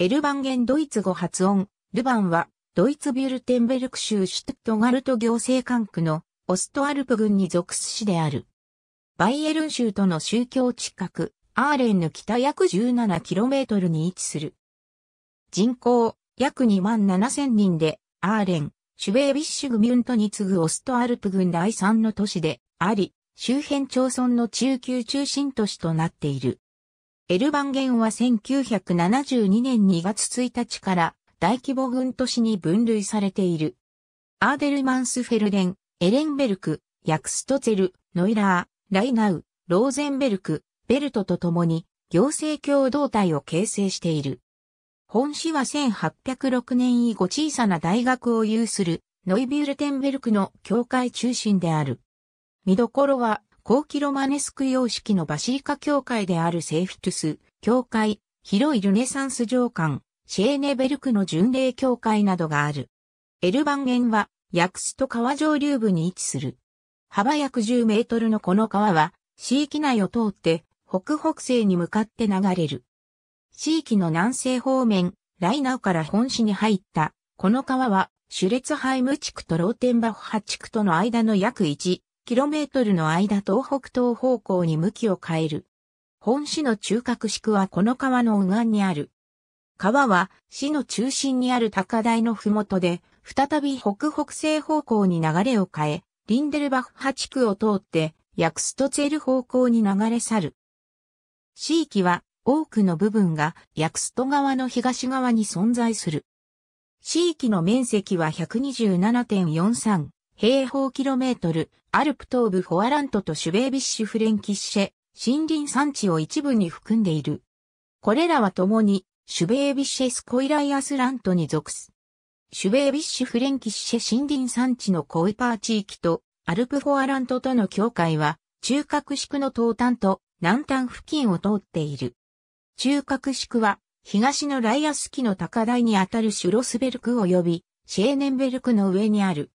エルバンゲンドイツ語発音、ルバンは、ドイツビュルテンベルク州シュトットガルト行政管区のオストアルプ郡に属す市である。バイエルン州との宗教近く、アーレンの北約 17km に位置する。人口、約2万7000人で、アーレン、シュベービッシュグミュントに次ぐオストアルプ郡第3の都市であり、周辺町村の中級中心都市となっている。エルバンゲンは1972年2月1日から大規模軍都市に分類されている。アーデルマンスフェルデン、エレンベルク、ヤクストツェル、ノイラー、ライナウ、ローゼンベルク、ベルトと共に行政共同体を形成している。本市は1806年以後小さな大学を有するノイビュルテンベルクの教会中心である。見どころは後期ロマネスク様式のバシリカ教会であるセーフィトゥス、教会、広いルネサンス上官、シェーネベルクの巡礼教会などがある。エルバンゲンは、ヤクスト川上流部に位置する。幅約10メートルのこの川は、市域内を通って、北北西に向かって流れる。地域の南西方面、ライナウから本市に入った、この川は、シュレツハイム地区とローテンバッハ地区との間の約1 km の間東北東方向に向きを変える。本市の中核宿はこの川の右岸にある。川は市の中心にある高台のふもとで、再び北北西方向に流れを変え、リンデルバッハ地区を通って、ヤクストツェル方向に流れ去る。地域は多くの部分がヤクスト側の東側に存在する。地域の面積は127.43平方キロメートル、アルプ東部ホアラントとシュベービッシュフレンキッシェ、森林産地を一部に含んでいる。これらは共に、シュベービッシェスコイライアスラントに属す。シュベービッシュフレンキッシェ森林産地のコイパー地域と、アルプフォアラントとの境界は、中核地区の東端と南端付近を通っている。中核地区は、東のライアスキの高台にあたるシュロスベルク及び、シェーネンベルクの上にある。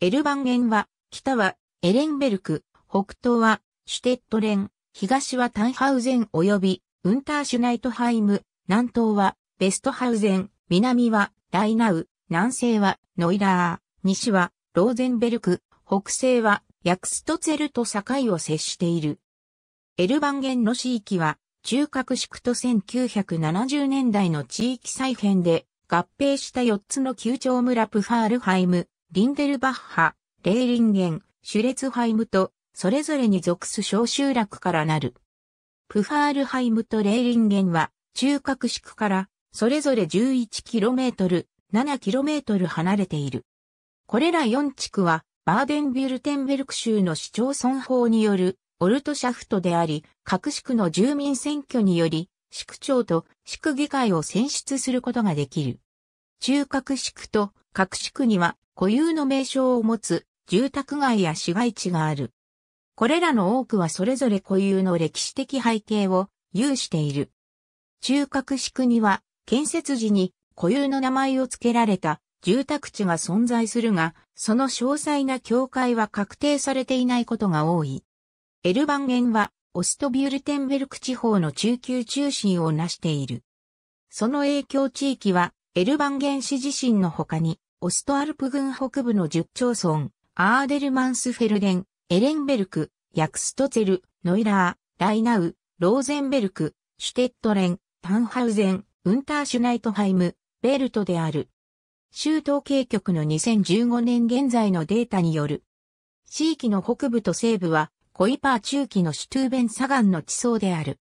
エルバンゲンは、北はエレンベルク、北東はシュテットレン、東はタンハウゼン及びウンターシュナイトハイム、南東はベストハウゼン、南はライナウ、南西はノイラー、西はローゼンベルク、北西はヤクストツェルと境を接している。エルバンゲンの市域は、中核宿と1970年代の地域再編で合併した4つの旧町村プファールハイム、リンデルバッハ、レーリンゲン、シュレツハイムと、それぞれに属す小集落からなる。プファールハイムとレーリンゲンは、中核区から、それぞれ 11km、7km 離れている。これら4地区は、バーデンビュルテンベルク州の市町村法による、オルトシャフトであり、各地区の住民選挙により、市区長と市区議会を選出することができる。中核地区と各地区には固有の名称を持つ住宅街や市街地がある。これらの多くはそれぞれ固有の歴史的背景を有している。中核市区には建設時に固有の名前を付けられた住宅地が存在するが、その詳細な境界は確定されていないことが多い。エルバンゲンはオストビュルテンベルク地方の中級中心を成している。その影響地域はエルバンゲン市自身の他にオストアルプ郡北部の十町村、アーデルマンスフェルデン、エレンベルク、ヤクストツェル、ノイラー、ライナウ、ローゼンベルク、シュテットレン、タンハウゼン、ウンターシュナイトハイム、ベルトである。州統計局の2015年現在のデータによる。地域の北部と西部は、コイパー中期のシュトゥーベン砂岩の地層である。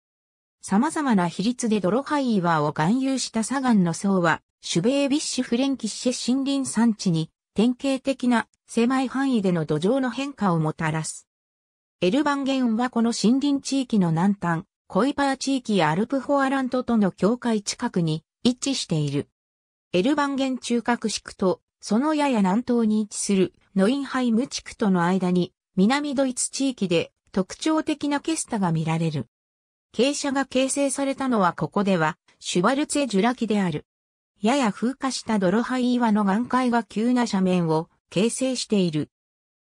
様々な比率で泥ワーを含有した砂岩の層は、シュベービッシュフレンキッシェ森林産地に典型的な狭い範囲での土壌の変化をもたらす。エルバンゲンはこの森林地域の南端、コイパー地域やアルプホアラントとの境界近くに位置している。エルバンゲン中核地区と、そのやや南東に位置するノインハイム地区との間に、南ドイツ地域で特徴的なケスタが見られる。傾斜が形成されたのはここでは、シュバルツェジュラ紀である。やや風化した泥灰岩の岩塊が急な斜面を形成している。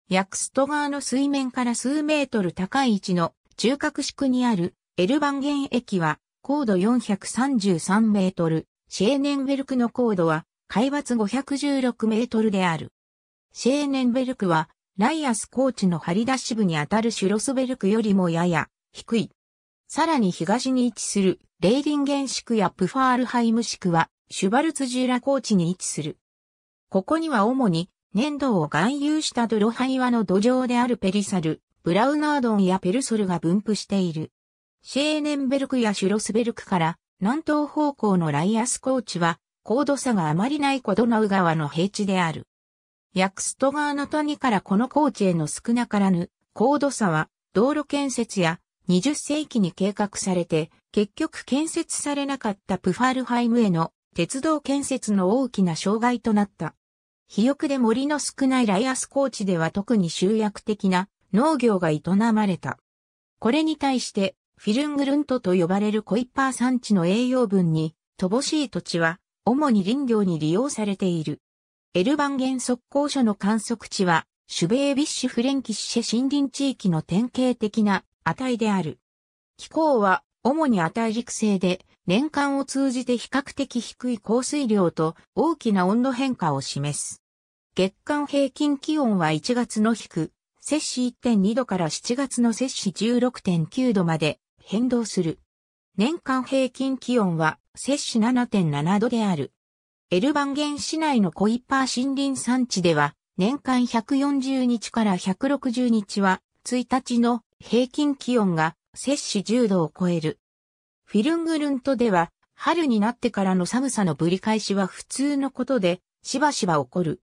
ヤクスト川の水面から数メートル高い位置の中核区にあるエルバンゲン駅は高度433メートル、シェーネンベルクの高度は海抜516メートルである。シェーネンベルクはライアス高地の張り出し部にあたるシュロスベルクよりもやや低い。さらに東に位置するレーリンゲン市区やプファールハイム市区はシュバルツジーラ高地に位置する。ここには主に粘土を含有した泥灰岩の土壌であるペリサル、ブラウナードンやペルソルが分布している。シェーネンベルクやシュロスベルクから南東方向のライアス高地は高度差があまりないコドナウ川の平地である。ヤクスト川の谷からこの高地への少なからぬ高度差は道路建設や20世紀に計画されて結局建設されなかったプファルハイムへの鉄道建設の大きな障害となった。肥沃で森の少ないライアス高地では特に集約的な農業が営まれた。これに対して、フィルングルントと呼ばれるコイッパー産地の栄養分に、乏しい土地は、主に林業に利用されている。エルバン原速攻所の観測地は、シュベービッシュフレンキッシェ森林地域の典型的な値である。気候は主に値軸性で、年間を通じて比較的低い降水量と大きな温度変化を示す。月間平均気温は1月の低、摂氏1.2度から7月の摂氏16.9度まで変動する。年間平均気温は摂氏7.7度である。エルバンゲン市内のコイッパー森林産地では、年間140日から160日は、1日の平均気温が摂氏10度を超える。フィルングルントでは、春になってからの寒さのぶり返しは普通のことで、しばしば起こる。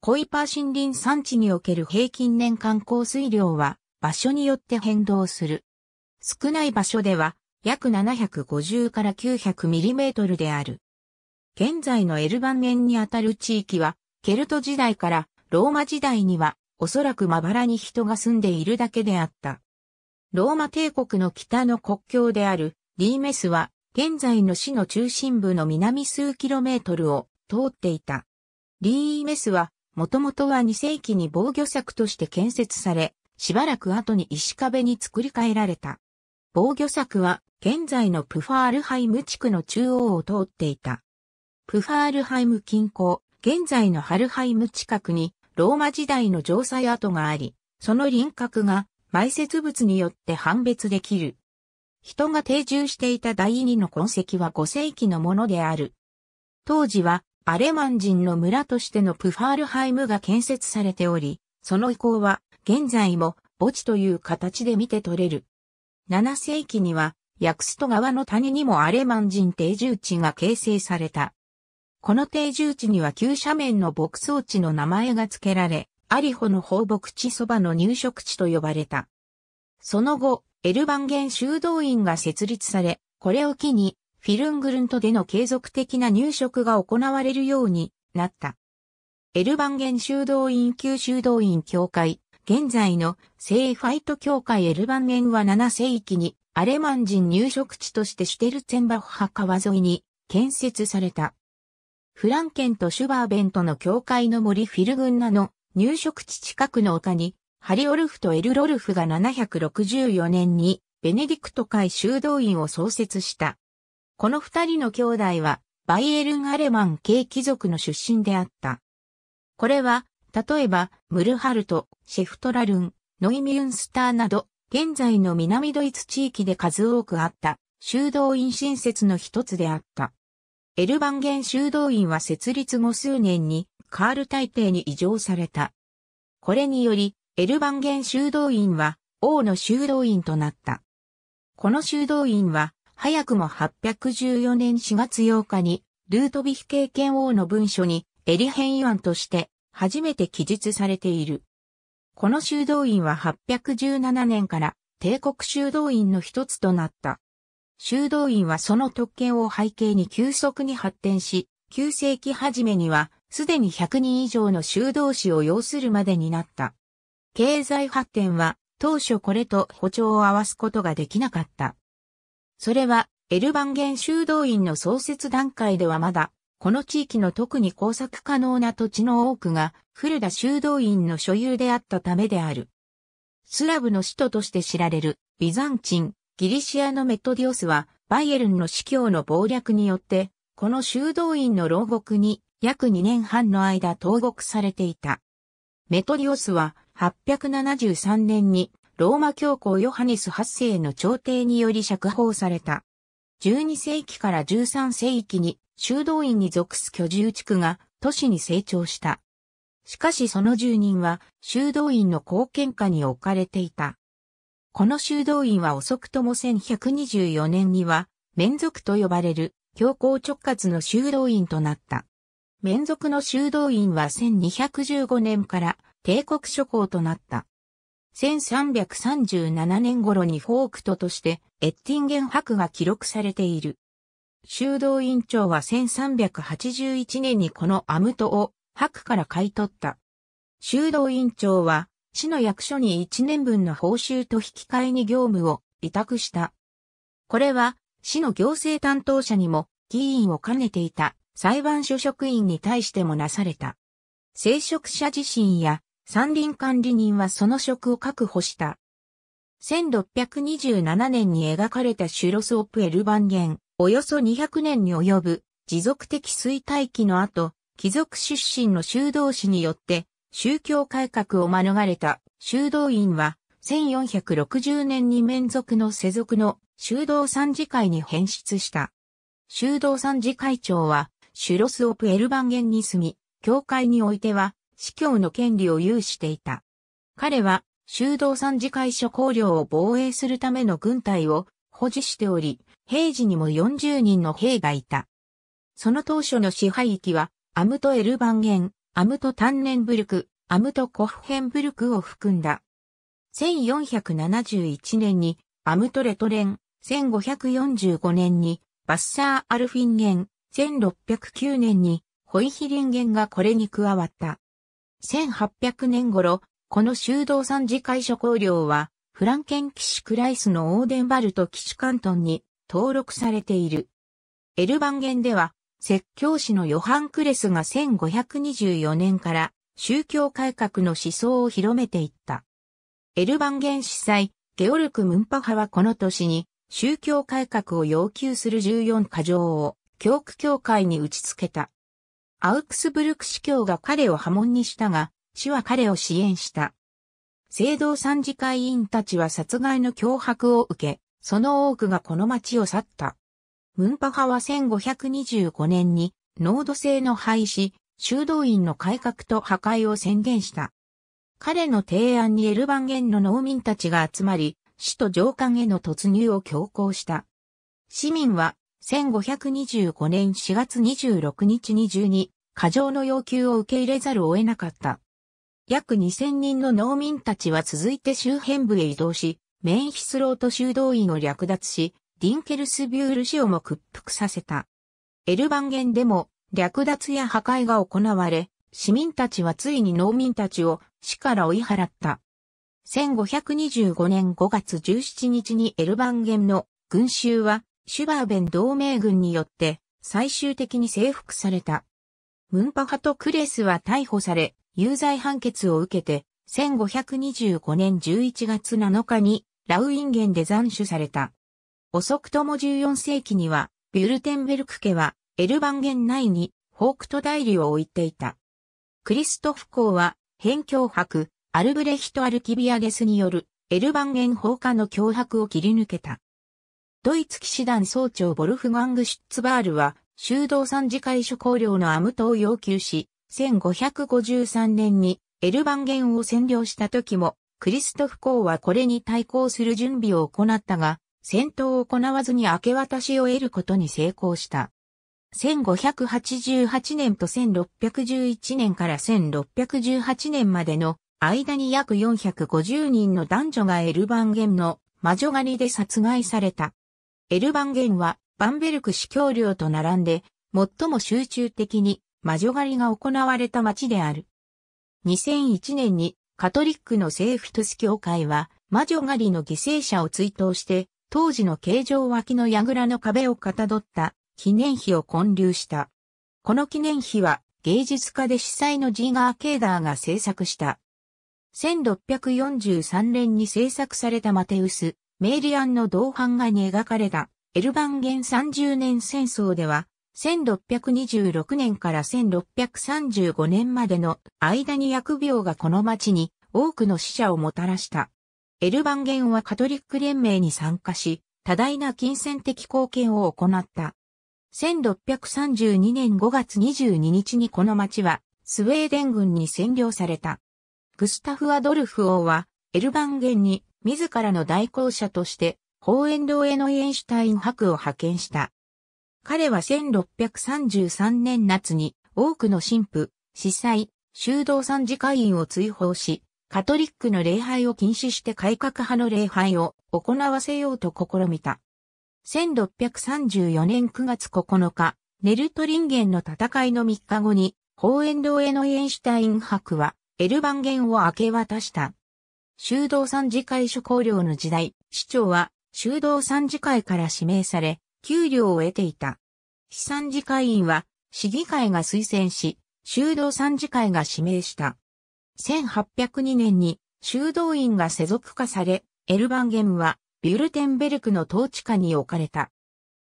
コイパー森林産地における平均年間降水量は、場所によって変動する。少ない場所では、約750から900ミリメートルである。現在のエルバン園にあたる地域は、ケルト時代からローマ時代には、おそらくまばらに人が住んでいるだけであった。ローマ帝国の北の国境であるリーメスは現在の市の中心部の南数キロメートルを通っていた。リーメスはもともとは2世紀に防御柵として建設され、しばらく後に石壁に作り変えられた。防御柵は現在のプファールハイム地区の中央を通っていた。プファールハイム近郊、現在のハルハイム近くにローマ時代の城塞跡があり、その輪郭が埋設物によって判別できる。人が定住していた第二の痕跡は5世紀のものである。当時はアレマン人の村としてのプファールハイムが建設されており、その遺構は現在も墓地という形で見て取れる。7世紀にはヤクスト川の谷にもアレマン人定住地が形成された。この定住地には急斜面の牧草地の名前が付けられ、アリホの放牧地そばの入植地と呼ばれた。その後、エルバンゲン修道院が設立され、これを機に、フィルングルントでの継続的な入植が行われるようになった。エルバンゲン修道院旧修道院協会、現在の聖ファイト協会エルバンゲンは7世紀にアレマン人入植地としてシュテルツェンバッハ川沿いに建設された。フランケンとシュバーベントの教会の森フィルグンナの入植地近くの丘に、ハリオルフとエルロルフが764年に、ベネディクト会修道院を創設した。この二人の兄弟は、バイエルン・アレマン系貴族の出身であった。これは、例えば、ムルハルト、シェフトラルン、ノイミュンスターなど、現在の南ドイツ地域で数多くあった、修道院新設の一つであった。エルバンゲン修道院は設立後数年に、カール大帝に異常された。これにより、エルバンゲン修道院は王の修道院となった。この修道院は、早くも814年4月8日に、ルートヴィヒ経験王の文書に、エリヘンイワンとして、初めて記述されている。この修道院は817年から帝国修道院の一つとなった。修道院はその特権を背景に急速に発展し、9世紀初めにはすでに100人以上の修道士を要するまでになった。経済発展は当初これと歩調を合わすことができなかった。それはエルバンゲン修道院の創設段階ではまだ、この地域の特に工作可能な土地の多くが古田修道院の所有であったためである。スラブの首都として知られるビザンチン、ギリシアのメトディオスはバイエルンの司教の謀略によって、この修道院の牢獄に約2年半の間投獄されていた。メトリオスは873年にローマ教皇ヨハネス8世の朝廷により釈放された。12世紀から13世紀に修道院に属す居住地区が都市に成長した。しかしその住人は修道院の貢献下に置かれていた。この修道院は遅くとも1124年には、免族と呼ばれる教皇直轄の修道院となった。免族の修道院は1215年から帝国諸侯となった。1337年頃にフォークトとしてエッティンゲン博が記録されている。修道院長は1381年にこのアムトを博から買い取った。修道院長は市の役所に1年分の報酬と引き換えに業務を委託した。これは市の行政担当者にも議員を兼ねていた裁判所職員に対してもなされた。聖職者自身や山林管理人はその職を確保した。1627年に描かれたシュロスオプエル番言、およそ200年に及ぶ持続的衰退期の後、貴族出身の修道士によって宗教改革を免れた修道院は1460年に免族の世俗の修道参事会に変質した。修道参事会長はシュロスオプエルバンゲンに住み、教会においては、司教の権利を有していた。彼は、修道参事会所公領を防衛するための軍隊を保持しており、平時にも40人の兵がいた。その当初の支配域は、アムト・エルバンゲン、アムト・タンネンブルク、アムト・コフヘンブルクを含んだ。1471年にアムトレトレン、1545年にバッサー・アルフィンゲン、1609年にホイヒリンゲンがこれに加わった。1800年頃、この修道三自会諸公領は、フランケン騎士クライスのオーデンバルト騎士関東に登録されている。エルバンゲンでは、説教師のヨハン・クレスが1524年から宗教改革の思想を広めていった。エルバンゲン司祭、ゲオルク・ムンパ派はこの年に宗教改革を要求する14箇条を教区教会に打ち付けた。アウクスブルク司教が彼を破門にしたが、市は彼を支援した。聖堂参事会員たちは殺害の脅迫を受け、その多くがこの町を去った。ムンパ派は1525年に、濃度制の廃止、修道院の改革と破壊を宣言した。彼の提案にエルバンゲンの農民たちが集まり、市と上官への突入を強行した。市民は1525年4月26日に中に、過剰の要求を受け入れざるを得なかった。約2000人の農民たちは続いて周辺部へ移動し、メンヒスロート修道院を略奪し、ディンケルスビュール氏をも屈服させた。エルバンゲンでも略奪や破壊が行われ、市民たちはついに農民たちを死から追い払った。1525年5月17日にエルバンゲンの群衆はシュバーベン同盟軍によって最終的に征服された。ムンパ派とクレスは逮捕され、有罪判決を受けて、1525年11月7日にラウインゲンで斬首された。遅くとも14世紀には、ビュルテンベルク家はエルバンゲン内にホークト代理を置いていた。クリストフ公は、辺境伯、アルブレヒト・アルキビアゲスによるエルバンゲン放火の脅迫を切り抜けた。ドイツ騎士団総長ボルフガング・シュッツバールは、修道参事会諸公領のアムトを要求し、1553年にエルバンゲンを占領した時も、クリストフ公はこれに対抗する準備を行ったが、戦闘を行わずに明け渡しを得ることに成功した。1588年と1611年から1618年までの間に約450人の男女がエルバンゲンの魔女狩りで殺害された。エルバンゲンはバンベルク司教領と並んで、最も集中的に魔女狩りが行われた町である。2001年にカトリックのセーフトス教会は魔女狩りの犠牲者を追悼して、当時の形状脇の櫓の壁をかたどった記念碑を建立した。この記念碑は芸術家で司祭のジーガー・ケーダーが制作した。1643年に制作されたマテウス、メイリアンの銅版画に描かれたエルバンゲン30年戦争では、1626年から1635年までの間に薬病がこの町に多くの死者をもたらした。エルバンゲンはカトリック連盟に参加し、多大な金銭的貢献を行った。1632年5月22日にこの町はスウェーデン軍に占領された。グスタフ・アドルフ王はエルバンゲンに自らの代行者として、ホーエンのエノイエンシュタイン博を派遣した。彼は1633年夏に多くの神父、司祭、修道参事会員を追放し、カトリックの礼拝を禁止して改革派の礼拝を行わせようと試みた。1634年9月9日、ネルトリンゲンの戦いの3日後に、ホーエンのエノイエンシュタイン博はエルバンゲンを明け渡した。修道参事会諸公領の時代、市長は修道参事会から指名され、給料を得ていた。市参事会員は市議会が推薦し、修道参事会が指名した。1802年に修道院が世俗化され、エルバンゲムはビュルテンベルクの統治下に置かれた。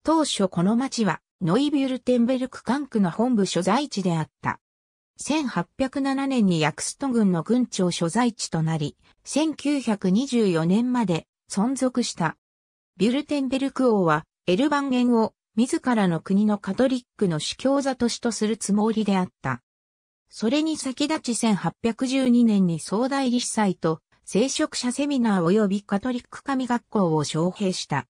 当初この町はノイビュルテンベルク管区の本部所在地であった。1807年にヤクスト軍の軍庁所在地となり、1924年まで存続した。ビュルテンベルク王はエルバンゲンを自らの国のカトリックの主教座都市とするつもりであった。それに先立ち1812年に総代理司祭と聖職者セミナー及びカトリック神学校を招聘した。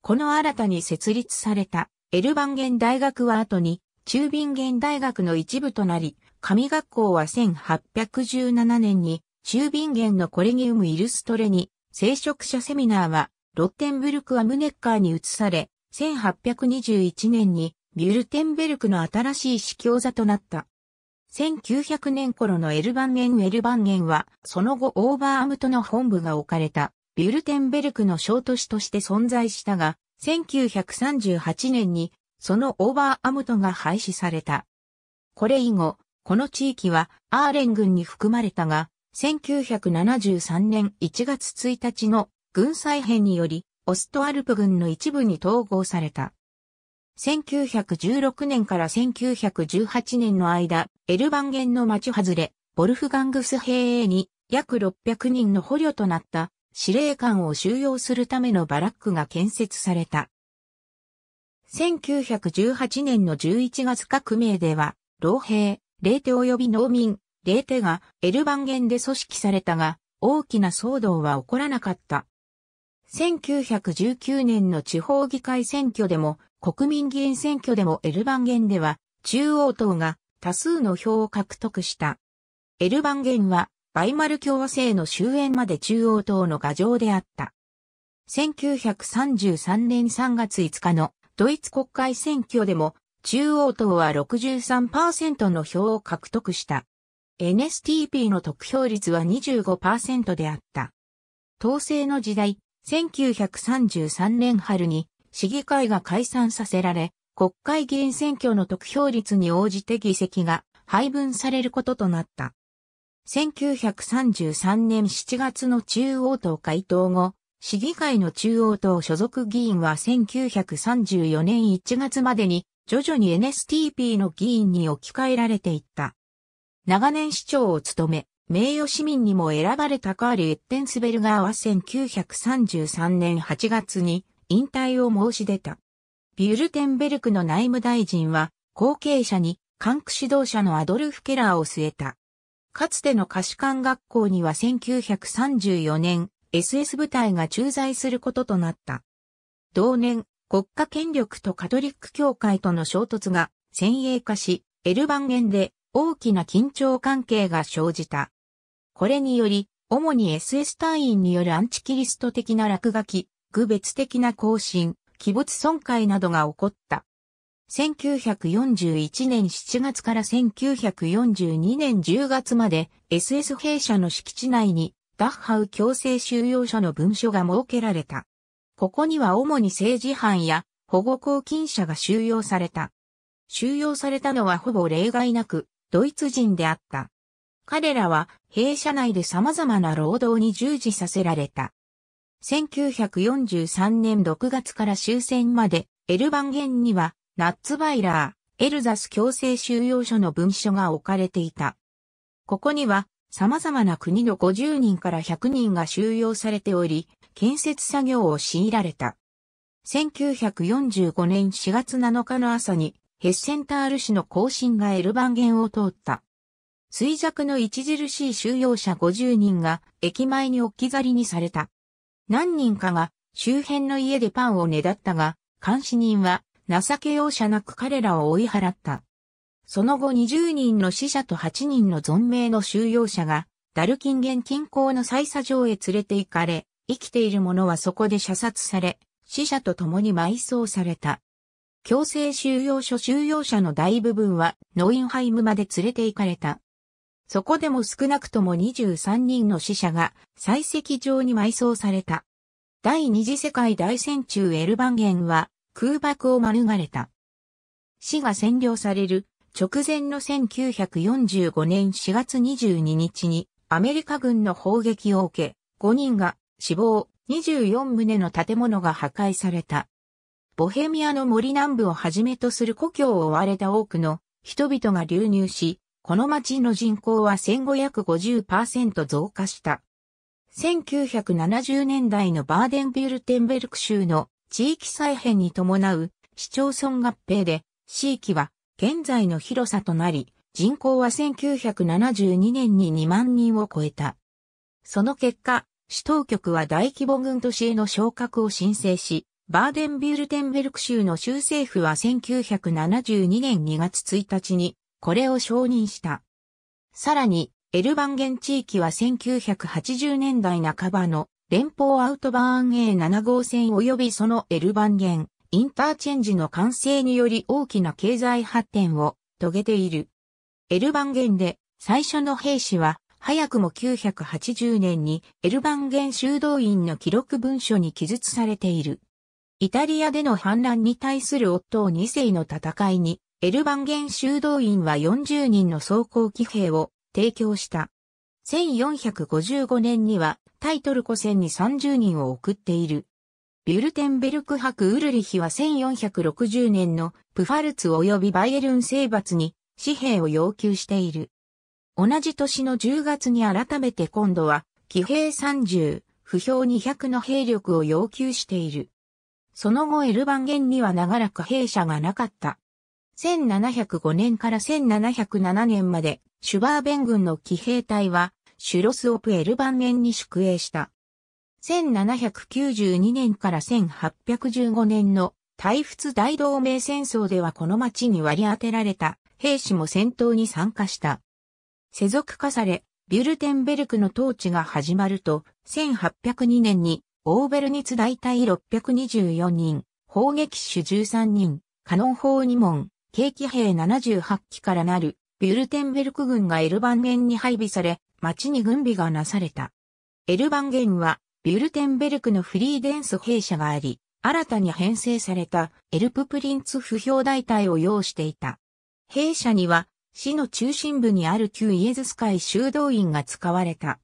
この新たに設立されたエルバンゲン大学は後に中ビンゲン大学の一部となり、神学校は1817年に中瓶源のコレギウムイルストレに、聖職者セミナーは、ロッテンブルクアムネッカーに移され、1821年に、ビュルテンベルクの新しい司教座となった。1900年頃のエルバンゲン・エルバンゲンは、その後オーバーアムトの本部が置かれた、ビュルテンベルクの小都市として存在したが、1938年に、そのオーバーアムトが廃止された。これ以後、この地域はアーレン郡に含まれたが、1973年1月1日の軍再編により、オストアルプ軍の一部に統合された。1916年から1918年の間、エルバンゲンの町外れ、ボルフガングス兵営に約600人の捕虜となった司令官を収容するためのバラックが建設された。1918年の11月革命では、老兵、霊帝及び農民、レーテがエルバンゲンで組織されたが、大きな騒動は起こらなかった。1919年の地方議会選挙でも、国民議員選挙でもエルバンゲンでは、中央党が多数の票を獲得した。エルバンゲンは、バイマル共和制の終焉まで中央党の牙城であった。1933年3月5日のドイツ国会選挙でも、中央党は63%の票を獲得した。NSTP の得票率は25%であった。統制の時代、1933年春に市議会が解散させられ、国会議員選挙の得票率に応じて議席が配分されることとなった。1933年7月の中央党回答後、市議会の中央党所属議員は1934年1月までに徐々に NSTP の議員に置き換えられていった。長年市長を務め、名誉市民にも選ばれたカール・エッテンスベルガーは1933年8月に引退を申し出た。ビュルテンベルクの内務大臣は、後継者に、管区指導者のアドルフ・ケラーを据えた。かつての貸館学校には1934年、SS 部隊が駐在することとなった。同年、国家権力とカトリック教会との衝突が先鋭化し、エルバンゲンで大きな緊張関係が生じた。これにより、主に SS 隊員によるアンチキリスト的な落書き、区別的な更新、鬼没損壊などが起こった。1941年7月から1942年10月まで SS 兵舎の敷地内にダッハウ強制収容所の文書が設けられた。ここには主に政治犯や保護抗菌者が収容された。収容されたのはほぼ例外なくドイツ人であった。彼らは弊社内で様々な労働に従事させられた。1943年6月から終戦までエルバンゲンにはナッツバイラー、エルザス強制収容所の文書が置かれていた。ここには様々な国の50人から100人が収容されており、建設作業を強いられた。1945年4月7日の朝にヘッセンタール市の行進がエルバンゲンを通った。衰弱の著しい収容者50人が駅前に置き去りにされた。何人かが周辺の家でパンをねだったが、監視人は情け容赦なく彼らを追い払った。その後20人の死者と8人の存命の収容者が、ダルキンゲン近郊の採査場へ連れて行かれ、生きている者はそこで射殺され、死者と共に埋葬された。強制収容所収容者の大部分はノインハイムまで連れて行かれた。そこでも少なくとも23人の死者が採石場に埋葬された。第二次世界大戦中エルバンゲンは空爆を免れた。死が占領される直前の1945年4月22日にアメリカ軍の砲撃を受け、5人が死亡、24棟の建物が破壊された。ボヘミアの森南部をはじめとする故郷を追われた多くの人々が流入し、この町の人口は1550%増加した。1970年代のバーデンビュルテンベルク州の地域再編に伴う市町村合併で、地域は現在の広さとなり、人口は1972年に2万人を超えた。その結果、市当局は大規模軍都市への昇格を申請し、バーデンビュルテンベルク州の州政府は1972年2月1日にこれを承認した。さらに、エルバンゲン地域は1980年代半ばの連邦アウトバーン A7 号線及びそのエルバンゲンインターチェンジの完成により大きな経済発展を遂げている。エルバンゲンで最初の兵士は早くも980年にエルバンゲン修道院の記録文書に記述されている。イタリアでの反乱に対する夫を2世の戦いに、エルバンゲン修道院は40人の装甲騎兵を提供した。1455年にはタイトルコ戦に30人を送っている。ビュルテンベルク博ウルリヒは1460年のプファルツ及びバイエルン征伐に紙幣を要求している。同じ年の10月に改めて今度は騎兵30、不評200の兵力を要求している。その後エルバンゲンには長らく兵舎がなかった。1705年から1707年まで、シュバーベン軍の騎兵隊は、シュロスオプエルバンゲンに宿営した。1792年から1815年の大仏大同盟戦争ではこの町に割り当てられた兵士も戦闘に参加した。世俗化され、ビュルテンベルクの統治が始まると、1802年にオーベルニツ大隊624人、砲撃手13人、カノン砲2門、軽機兵78機からなる、ビュルテンベルク軍がエルバンゲンに配備され、町に軍備がなされた。エルバンゲンは、ビュルテンベルクのフリーデンス兵舎があり、新たに編成されたエルププリンツ不評大隊を要していた。兵舎には、市の中心部にある旧イエズス会修道院が使われた。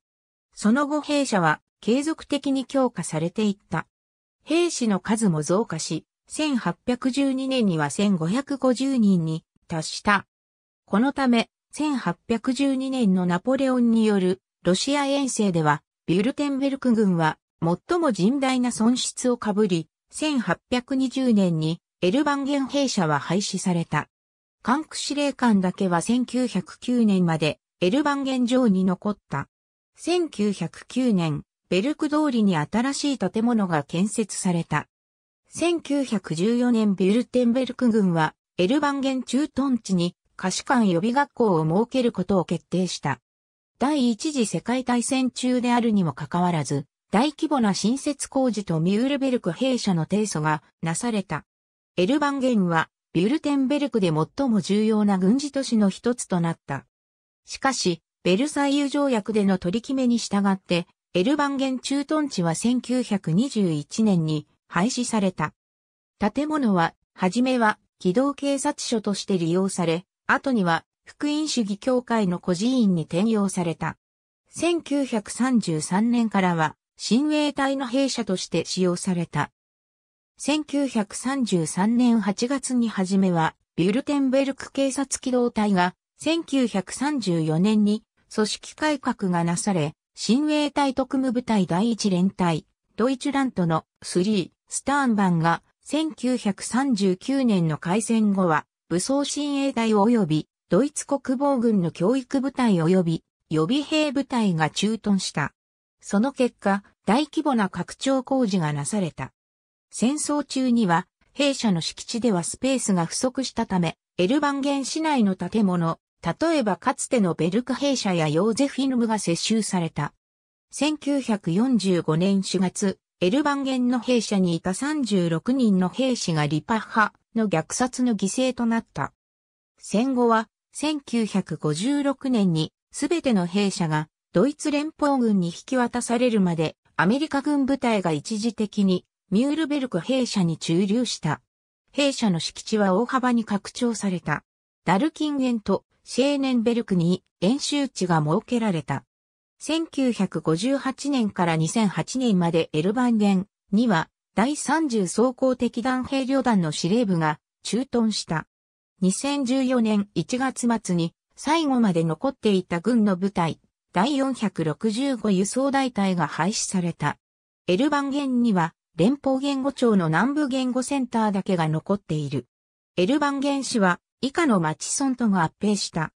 その後兵舎は継続的に強化されていった。兵士の数も増加し、1812年には1550人に達した。このため、1812年のナポレオンによるロシア遠征では、ビュルテンベルク軍は最も甚大な損失をかぶり、1820年にエルバンゲン兵舎は廃止された。管区司令官だけは1909年までエルバンゲン城に残った。1909年、ベルク通りに新しい建物が建設された。1914年ビュルテンベルク軍はエルバンゲン駐屯地に可視館予備学校を設けることを決定した。第一次世界大戦中であるにもかかわらず、大規模な新設工事とミュールベルク兵舎の提訴がなされた。エルバンゲンはビュルテンベルクで最も重要な軍事都市の一つとなった。しかし、ベルサイユ条約での取り決めに従って、エルバンゲン駐屯地は1921年に廃止された。建物は、はじめは、機動警察署として利用され、後には、福音主義協会の孤児院に転用された。1933年からは、親衛隊の兵舎として使用された。1933年8月にはじめは、ビュルテンベルク警察機動隊が、1934年に組織改革がなされ、新衛隊特務部隊第一連隊、ドイツラントの3、スターンバンが、1939年の開戦後は、武装新衛隊及び、ドイツ国防軍の教育部隊及び、予備兵部隊が駐屯した。その結果、大規模な拡張工事がなされた。戦争中には、弊社の敷地ではスペースが不足したため、エルバンゲン市内の建物、例えばかつてのベルク兵舎やヨーゼフィルムが接収された。1945年4月、エルバンゲンの兵舎にいた36人の兵士がリパッハの虐殺の犠牲となった。戦後は、1956年にすべての兵舎がドイツ連邦軍に引き渡されるまでアメリカ軍部隊が一時的にミュールベルク兵舎に駐留した。兵舎の敷地は大幅に拡張された。ダルキンゲンとシェーネンベルクに演習地が設けられた。1958年から2008年までエルバンゲンには第30装甲敵弾兵旅団の司令部が駐屯した。2014年1月末に最後まで残っていた軍の部隊第465輸送大隊が廃止された。エルバンゲンには連邦言語庁の南部言語センターだけが残っている。エルバンゲン市は以下の町村と合併した。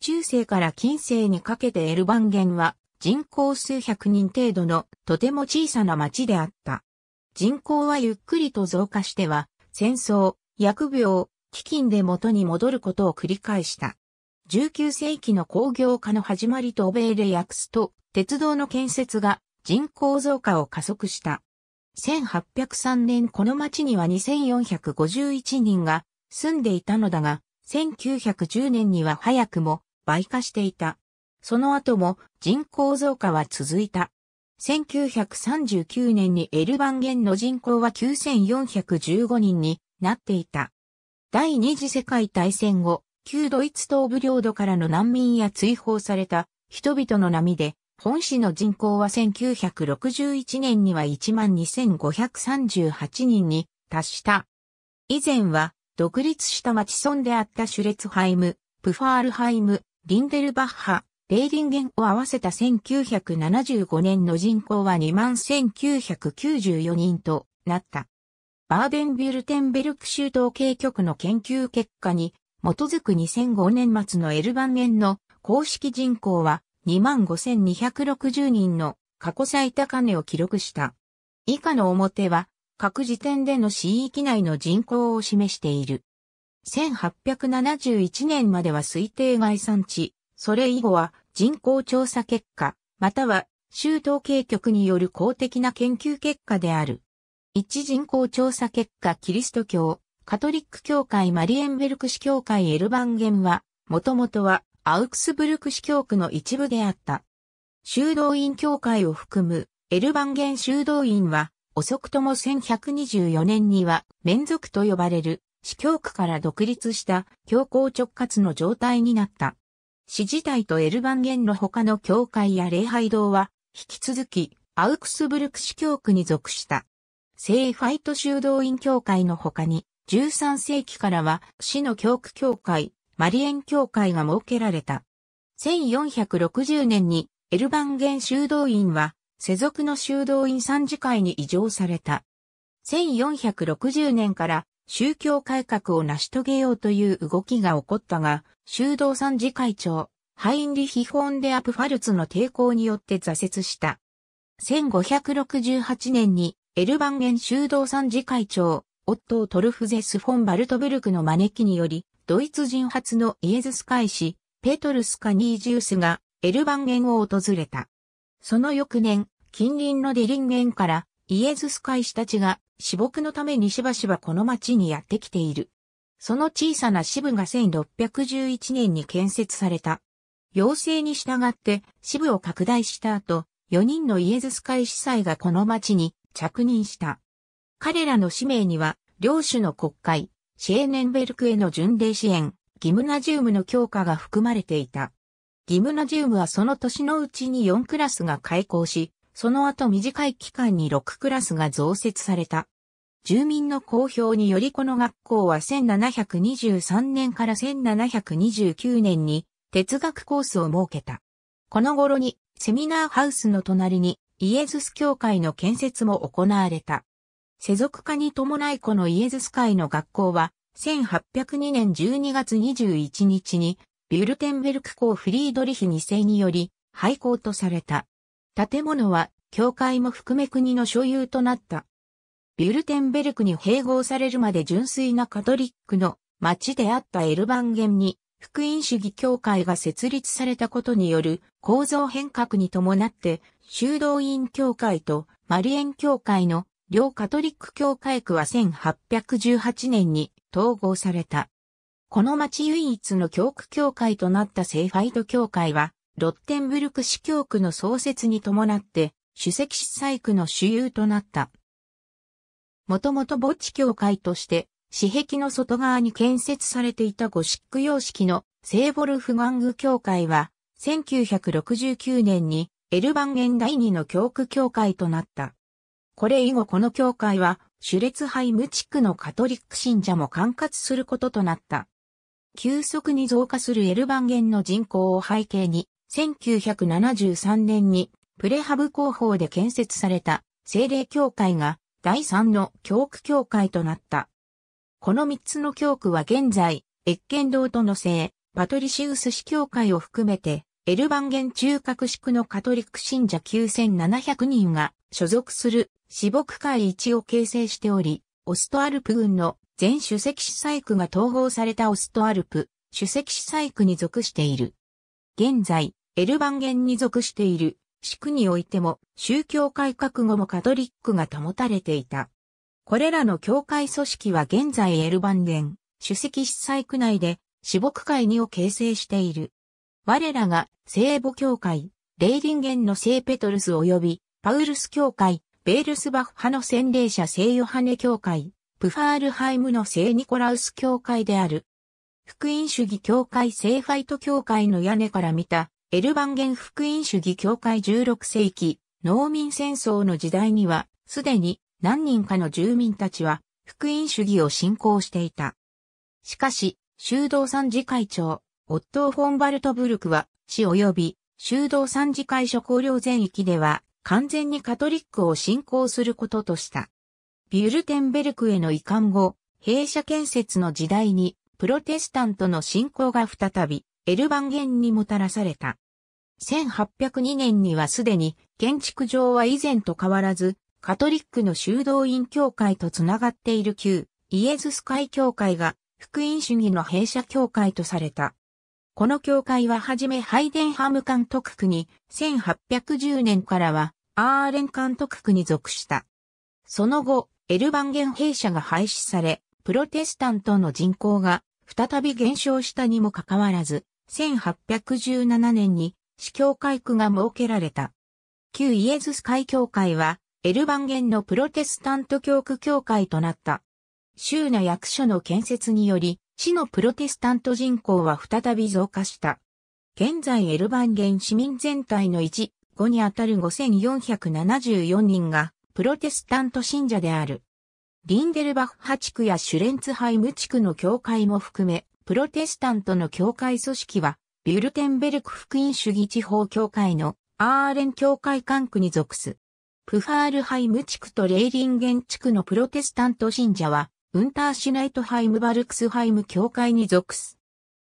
中世から近世にかけてエルバンゲンは人口数百人程度のとても小さな町であった。人口はゆっくりと増加しては戦争、疫病、飢饉で元に戻ることを繰り返した。19世紀の工業化の始まりと米レヤクスと鉄道の建設が人口増加を加速した。1803年この町には2451人が住んでいたのだが、1910年には早くも倍化していた。その後も人口増加は続いた。1939年にエルバンゲンの人口は9415人になっていた。第二次世界大戦後、旧ドイツ東部領土からの難民や追放された人々の波で、本市の人口は1961年には12,538人に達した。以前は独立した町村であったシュレツハイム、プファールハイム、リンデルバッハ、レーディンゲンを合わせた1975年の人口は21,994人となった。バーデンビュルテンベルク州統計局の研究結果に、基づく2005年末のエルバンゲンの公式人口は25,260人の過去最高値を記録した。以下の表は各時点での市域内の人口を示している。1871年までは推定概算値、それ以後は人口調査結果、または州統計局による公的な研究結果である。一人口調査結果キリスト教、カトリック教会マリエンベルク市教会エルバンゲンは、もともとはアウクスブルク市教区の一部であった。修道院教会を含むエルバンゲン修道院は遅くとも1124年には、免族と呼ばれる、司教区から独立した教皇直轄の状態になった。市自体とエルバンゲンの他の教会や礼拝堂は、引き続き、アウクスブルク司教区に属した。聖ファイト修道院教会の他に、13世紀からは、市の教区教会、マリエン教会が設けられた。1460年に、エルバンゲン修道院は、世俗の修道院参事会に移譲された。1460年から宗教改革を成し遂げようという動きが起こったが、修道参事会長、ハインリヒ・ホーンデ・アプファルツの抵抗によって挫折した。1568年にエルバンゲン修道参事会長、オットー・トルフゼス・フォン・バルトブルクの招きにより、ドイツ人初のイエズス会士、ペトルス・カニージュースがエルバンゲンを訪れた。その翌年、近隣のデリンゲンからイエズス会士たちが私牧のためにしばしばこの町にやってきている。その小さな支部が1611年に建設された。要請に従って支部を拡大した後、4人のイエズス会司祭がこの町に着任した。彼らの使命には、領主の国会、シェーネンベルクへの巡礼支援、ギムナジウムの強化が含まれていた。ギムナジウムはその年のうちに4クラスが開校し、その後短い期間に6クラスが増設された。住民の公表によりこの学校は1723年から1729年に哲学コースを設けた。この頃にセミナーハウスの隣にイエズス教会の建設も行われた。世俗化に伴いこのイエズス会の学校は1802年12月21日にビュルテンベルク公フリードリヒ2世により廃校とされた。建物は教会も含め国の所有となった。ビュルテンベルクに併合されるまで純粋なカトリックの町であったエルバンゲンに福音主義教会が設立されたことによる構造変革に伴って修道院教会とマリエン教会の両カトリック教会区は1818年に統合された。この町唯一の教区教会となった聖ファイド教会は、ロッテンブルク市教区の創設に伴って、主席市細区の主有となった。もともと墓地教会として、市壁の外側に建設されていたゴシック様式の聖ボルフガング教会は、1969年にエルバンゲン第二の教区教会となった。これ以後この教会は、シュレツハイム地区のカトリック信者も管轄することとなった。急速に増加するエルバンゲンの人口を背景に、1973年にプレハブ工法で建設された精霊教会が第三の教区教会となった。この三つの教区は現在、越見堂との聖、パトリシウス市教会を含めて、エルバンゲン中核地区のカトリック信者9700人が所属する死牧会一を形成しており、オストアルプ軍の全主席市細区が統合されたオストアルプ、主席市細区に属している。現在、エルバンゲンに属している、市区においても、宗教改革後もカトリックが保たれていた。これらの教会組織は現在エルバンゲン、主席市細区内で、私牧会2を形成している。我らが、聖母教会、レイリンゲンの聖ペトルス及び、パウルス教会、ベールスバッハの洗礼者聖ヨハネ教会、プファールハイムの聖ニコラウス教会である。福音主義教会聖ファイト教会の屋根から見た、エルバンゲン福音主義教会16世紀、農民戦争の時代には、すでに何人かの住民たちは、福音主義を信仰していた。しかし、修道参事会長、オットー・フォンバルトブルクは、死及び、修道参事会諸公領全域では、完全にカトリックを信仰することとした。ビュルテンベルクへの移管後、弊社建設の時代に、プロテスタントの信仰が再び、エルバンゲンにもたらされた。1802年にはすでに、建築上は以前と変わらず、カトリックの修道院協会とつながっている旧、イエズス会協会が、福音主義の弊社協会とされた。この教会ははじめハイデンハム監督区に1810年からはアーレン監督区に属した。その後、エルバンゲン兵舎が廃止され、プロテスタントの人口が再び減少したにもかかわらず、1817年に司教会区が設けられた。旧イエズス会教会は、エルバンゲンのプロテスタント教区教会となった。州の役所の建設により、市のプロテスタント人口は再び増加した。現在エルバンゲン市民全体の1、5にあたる5474人がプロテスタント信者である。リンデルバッハ地区やシュレンツハイム地区の教会も含め、プロテスタントの教会組織は、ビュルテンベルク福音主義地方教会のアーレン教会管区に属す。プファールハイム地区とレイリンゲン地区のプロテスタント信者は、ウンターシュナイトハイムバルクスハイム教会に属す。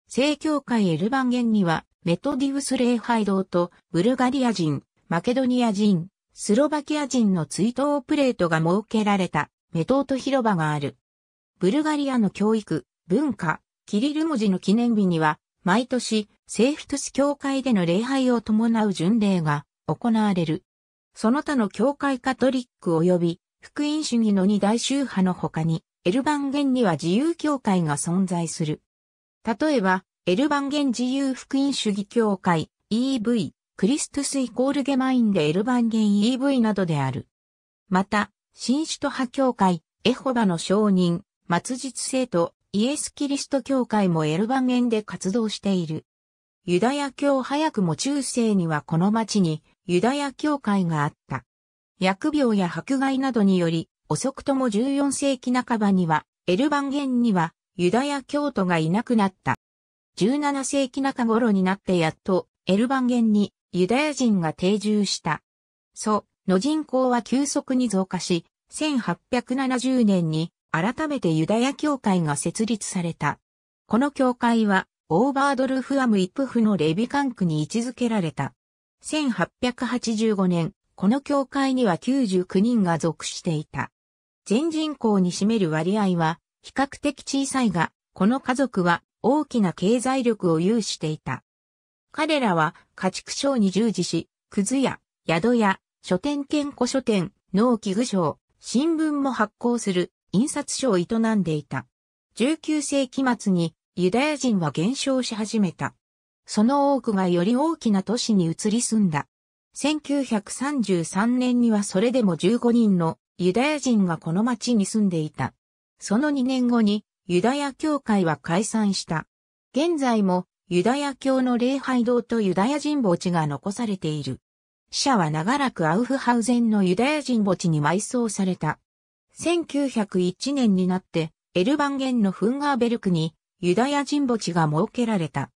正教会エルバンゲンには、メトディウス礼拝堂と、ブルガリア人、マケドニア人、スロバキア人の追悼プレートが設けられたメトート広場がある。ブルガリアの教育、文化、キリル文字の記念日には、毎年、セーフトス教会での礼拝を伴う巡礼が行われる。その他の教会カトリック及び、福音主義の二大宗派の他に、エルバンゲンには自由教会が存在する。例えば、エルバンゲン自由福音主義教会、EV、クリストスイコールゲマインでエルバンゲン EV などである。また、新首都派教会、エホバの証人、末日生徒、イエス・キリスト教会もエルバンゲンで活動している。ユダヤ教早くも中世にはこの町にユダヤ教会があった。薬病や迫害などにより、遅くとも14世紀半ばには、エルバンゲンにはユダヤ教徒がいなくなった。17世紀中頃になってやっとエルバンゲンにユダヤ人が定住した。う。の人口は急速に増加し、1870年に改めてユダヤ教会が設立された。この教会は、オーバードルフアムイプフのレビカン区に位置づけられた。1885年、この教会には99人が属していた。全人口に占める割合は比較的小さいが、この家族は大きな経済力を有していた。彼らは家畜商に従事し、くず屋、宿屋、書店兼古書店、農機具商、新聞も発行する印刷所を営んでいた。19世紀末にユダヤ人は減少し始めた。その多くがより大きな都市に移り住んだ。1933年にはそれでも15人のユダヤ人がこの町に住んでいた。その2年後にユダヤ教会は解散した。現在もユダヤ教の礼拝堂とユダヤ人墓地が残されている。死者は長らくアウフハウゼンのユダヤ人墓地に埋葬された。1901年になって、エルバンゲンのフンガーベルクにユダヤ人墓地が設けられた。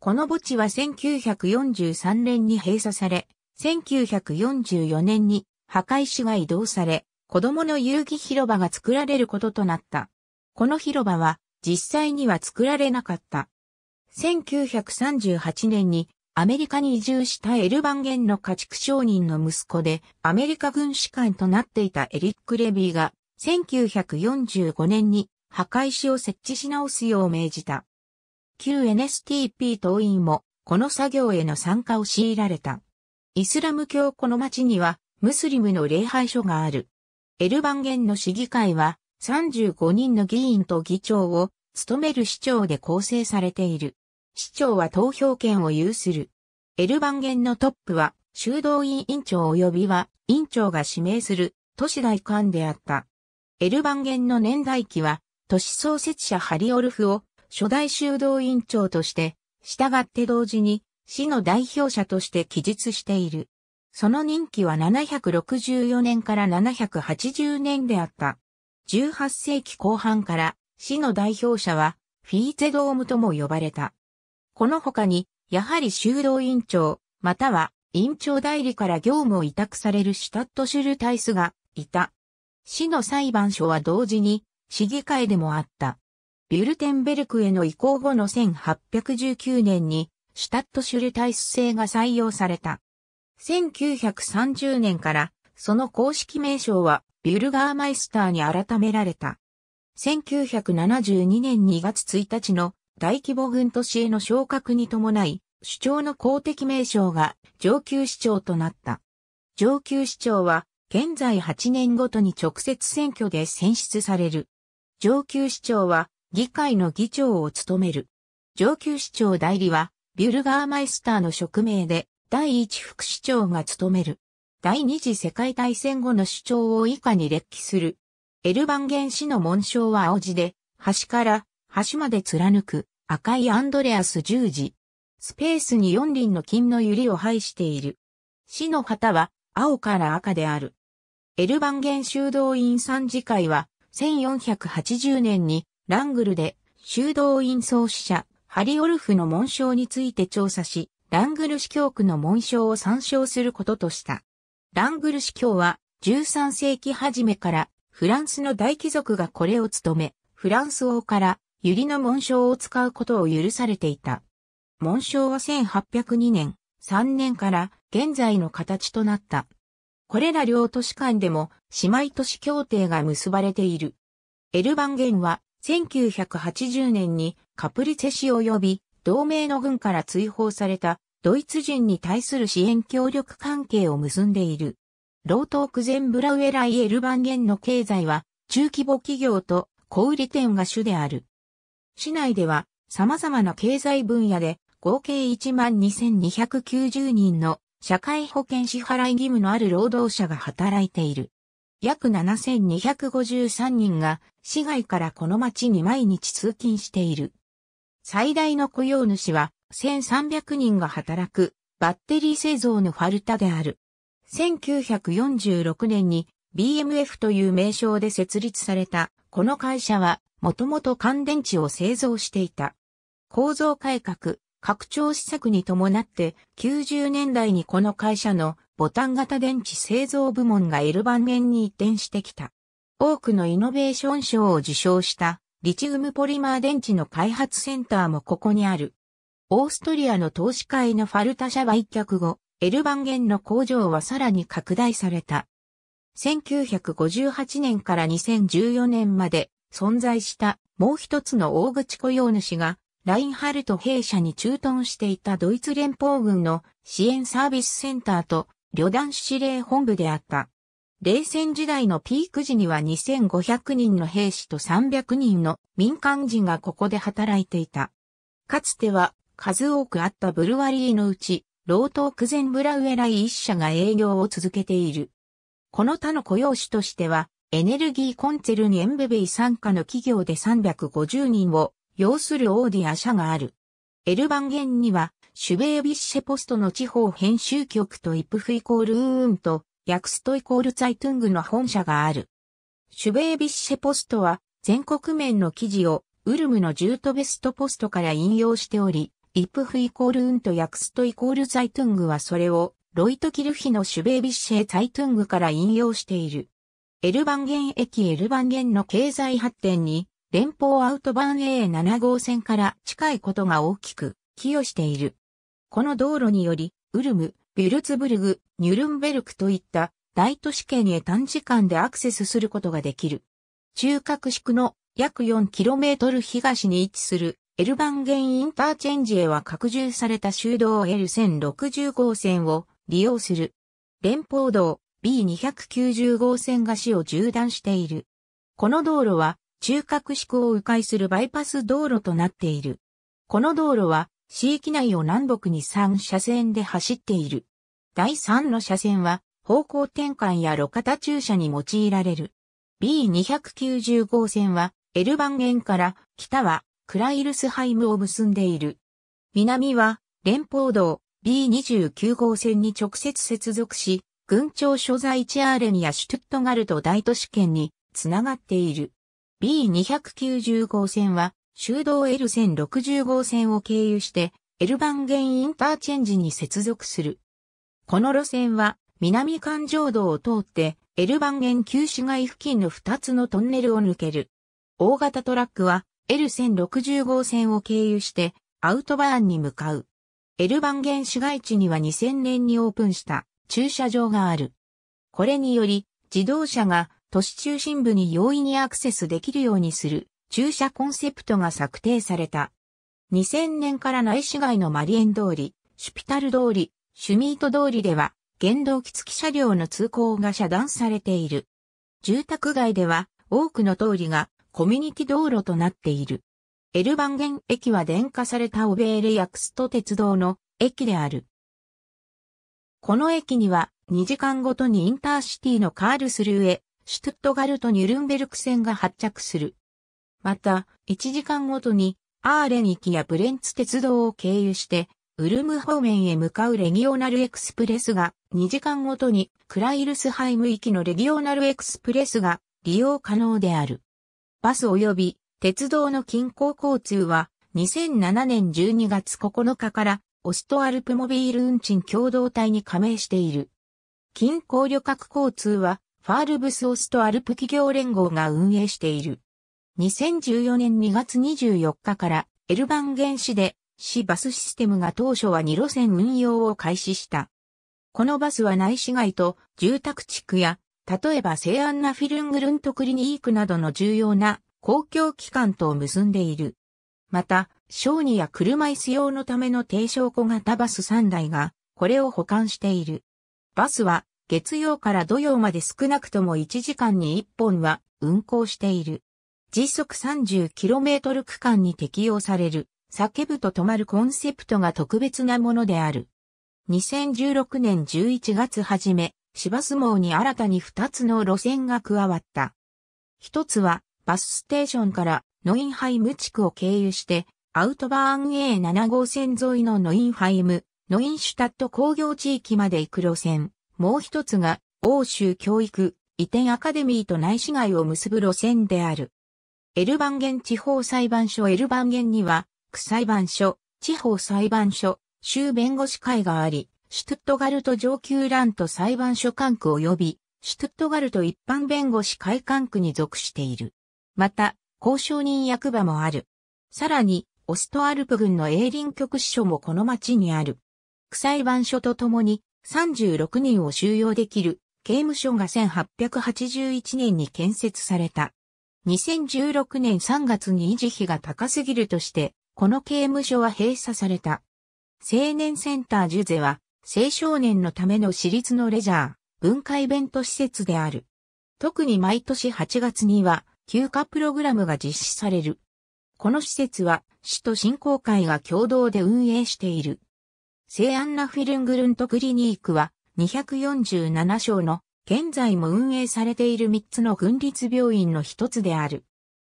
この墓地は1943年に閉鎖され、1944年に墓石が移動され、子供の遊戯広場が作られることとなった。この広場は実際には作られなかった。1938年にアメリカに移住したエルバンゲンの家畜商人の息子でアメリカ軍士官となっていたエリック・レビーが1945年に墓石を設置し直すよう命じた。旧 NSTP 党員もこの作業への参加を強いられた。イスラム教この町にはムスリムの礼拝所がある。エルバンゲンの市議会は35人の議員と議長を務める市長で構成されている。市長は投票権を有する。エルバンゲンのトップは、修道院院長及びは、院長が指名する、都市大官であった。エルバンゲンの年代記は、都市創設者ハリオルフを、初代修道院長として、従って同時に、市の代表者として記述している。その任期は764年から780年であった。18世紀後半から市の代表者は、フィーゼェドームとも呼ばれた。この他に、やはり修道院長、または院長代理から業務を委託されるシュタットシュルタイスがいた。市の裁判所は同時に市議会でもあった。ビュルテンベルクへの移行後の1819年にシュタットシュルタイス制が採用された。1930年からその公式名称はビュルガーマイスターに改められた。1972年2月1日の大規模軍都市への昇格に伴い、首長の公的名称が上級市長となった。上級市長は、現在8年ごとに直接選挙で選出される。上級市長は、議会の議長を務める。上級市長代理は、ビュルガーマイスターの職名で、第一副市長が務める。第二次世界大戦後の首長を以下に列記する。エルバンゲン氏の紋章は青地で、端から端まで貫く赤いアンドレアス十字。スペースに四輪の金の百合を配している。氏の旗は青から赤である。エルバンゲン修道院参事会は1480年にラングルで修道院創始者ハリオルフの紋章について調査し、ラングル司教区の紋章を参照することとした。ラングル司教は13世紀初めからフランスの大貴族がこれを務め、フランス王からユリの紋章を使うことを許されていた。紋章は1802年、3年から現在の形となった。これら両都市間でも姉妹都市協定が結ばれている。エルバンゲンは1980年にカプリセェ及び同盟の軍から追放されたドイツ人に対する支援協力関係を結んでいる。ロートークゼンブラウエライエルバンゲンの経済は、中規模企業と小売店が主である。市内では、様々な経済分野で、合計12,290人の社会保険支払い義務のある労働者が働いている。約7253人が市外からこの町に毎日通勤している。最大の雇用主は1300人が働くバッテリー製造のファルタである。1946年に BMF という名称で設立された、この会社は、もともと乾電池を製造していた。構造改革、拡張施策に伴って、90年代にこの会社のボタン型電池製造部門が L 番面に移転してきた。多くのイノベーション賞を受賞したリチウムポリマー電池の開発センターもここにある。オーストリアの投資会のファルタ社売却後、エルバンゲンの工場はさらに拡大された。1958年から2014年まで存在したもう一つの大口雇用主がラインハルト弊社に駐屯していたドイツ連邦軍の支援サービスセンターと旅団司令本部であった。冷戦時代のピーク時には2500人の兵士と300人の民間人がここで働いていた。かつては数多くあったブルワリーのうちロートークゼンブラウエライ一社が営業を続けている。この他の雇用主としては、エネルギーコンツェルにエンベベイ参加の企業で350人を要するオーディア社がある。エルバンゲンには、シュベービッシェポストの地方編集局とイプフイコールウーンと、ヤクストイコールツァイトゥングの本社がある。シュベービッシェポストは、全国面の記事を、ウルムのジュートベストポストから引用しており、イプフイコールウンと訳すとイコールザイトゥングはそれを、ロイトキルヒのシュベービッシェザイトゥングから引用している。エルバンゲン駅エルバンゲンの経済発展に、連邦アウトバン A7 号線から近いことが大きく寄与している。この道路により、ウルム、ビュルツブルグ、ニュルンベルクといった大都市圏へ短時間でアクセスすることができる。中核宿の約 4km 東に位置するエルバンゲンインターチェンジへは拡充された修道 L1060 号線を利用する。連邦道 B290 号線が市を縦断している。この道路は中核市区を迂回するバイパス道路となっている。この道路は市域内を南北に3車線で走っている。第3の車線は方向転換や路肩駐車に用いられる。B290 号線はエルバンゲンから北はクライルスハイムを結んでいる。南は、連邦道 B29 号線に直接接続し、群長所在地アーレンやシュトゥットガルト大都市圏につながっている。B290 号線は、修道 L 0 60号線を経由して、エルバンゲンインターチェンジに接続する。この路線は、南環状道を通って、エルバンゲン旧市街付近の2つのトンネルを抜ける。大型トラックは、L1060 号線を経由してアウトバーンに向かう。エルバンゲン市街地には2000年にオープンした駐車場がある。これにより自動車が都市中心部に容易にアクセスできるようにする駐車コンセプトが策定された。2000年から内市街のマリエン通り、シュピタル通り、シュミート通りでは原動機付き車両の通行が遮断されている。住宅街では多くの通りがコミュニティ道路となっている。エルバンゲン駅は電化されたオベーレヤクスト鉄道の駅である。この駅には2時間ごとにインターシティのカールスルーへ、シュトゥットガルト・ニュルンベルク線が発着する。また、1時間ごとにアーレン駅やブレンツ鉄道を経由して、ウルム方面へ向かうレギオナルエクスプレスが2時間ごとにクライルスハイム行きのレギオナルエクスプレスが利用可能である。バス及び鉄道の近郊交通は2007年12月9日からオストアルプモビール運賃共同体に加盟している。近郊旅客交通はファールブスオストアルプ企業連合が運営している。2014年2月24日からエルバン原市で市バスシステムが当初は2路線運用を開始した。このバスは内市街と住宅地区や例えば西安なフィルングルントクリニークなどの重要な公共機関と結んでいる。また、小児や車椅子用のための低床小型バス3台が、これを保管している。バスは、月曜から土曜まで少なくとも1時間に1本は運行している。時速 30km 区間に適用される、叫ぶと止まるコンセプトが特別なものである。2016年11月初め、芝相撲に新たに2つの路線が加わった。一つは、バスステーションからノインハイム地区を経由して、アウトバーン A7 号線沿いのノインハイム、ノインシュタット工業地域まで行く路線。もう一つが、欧州教育移転アカデミーと内市街を結ぶ路線である。エルバンゲン地方裁判所エルバンゲンには、区裁判所、地方裁判所、州弁護士会があり、シュトゥットガルト上級ラン裁判所管区及び、シュトゥットガルト一般弁護士会管区に属している。また、交渉人役場もある。さらに、オストアルプ軍の英林局支所もこの町にある。区裁判所とともに、36人を収容できる刑務所が1881年に建設された。2016年3月に維持費が高すぎるとして、この刑務所は閉鎖された。青年センタージュゼは、青少年のための私立のレジャー、文化イベント施設である。特に毎年8月には、休暇プログラムが実施される。この施設は、市と振興会が共同で運営している。聖アンナフィルングルントクリニークは、247床の、現在も運営されている3つの軍立病院の一つである。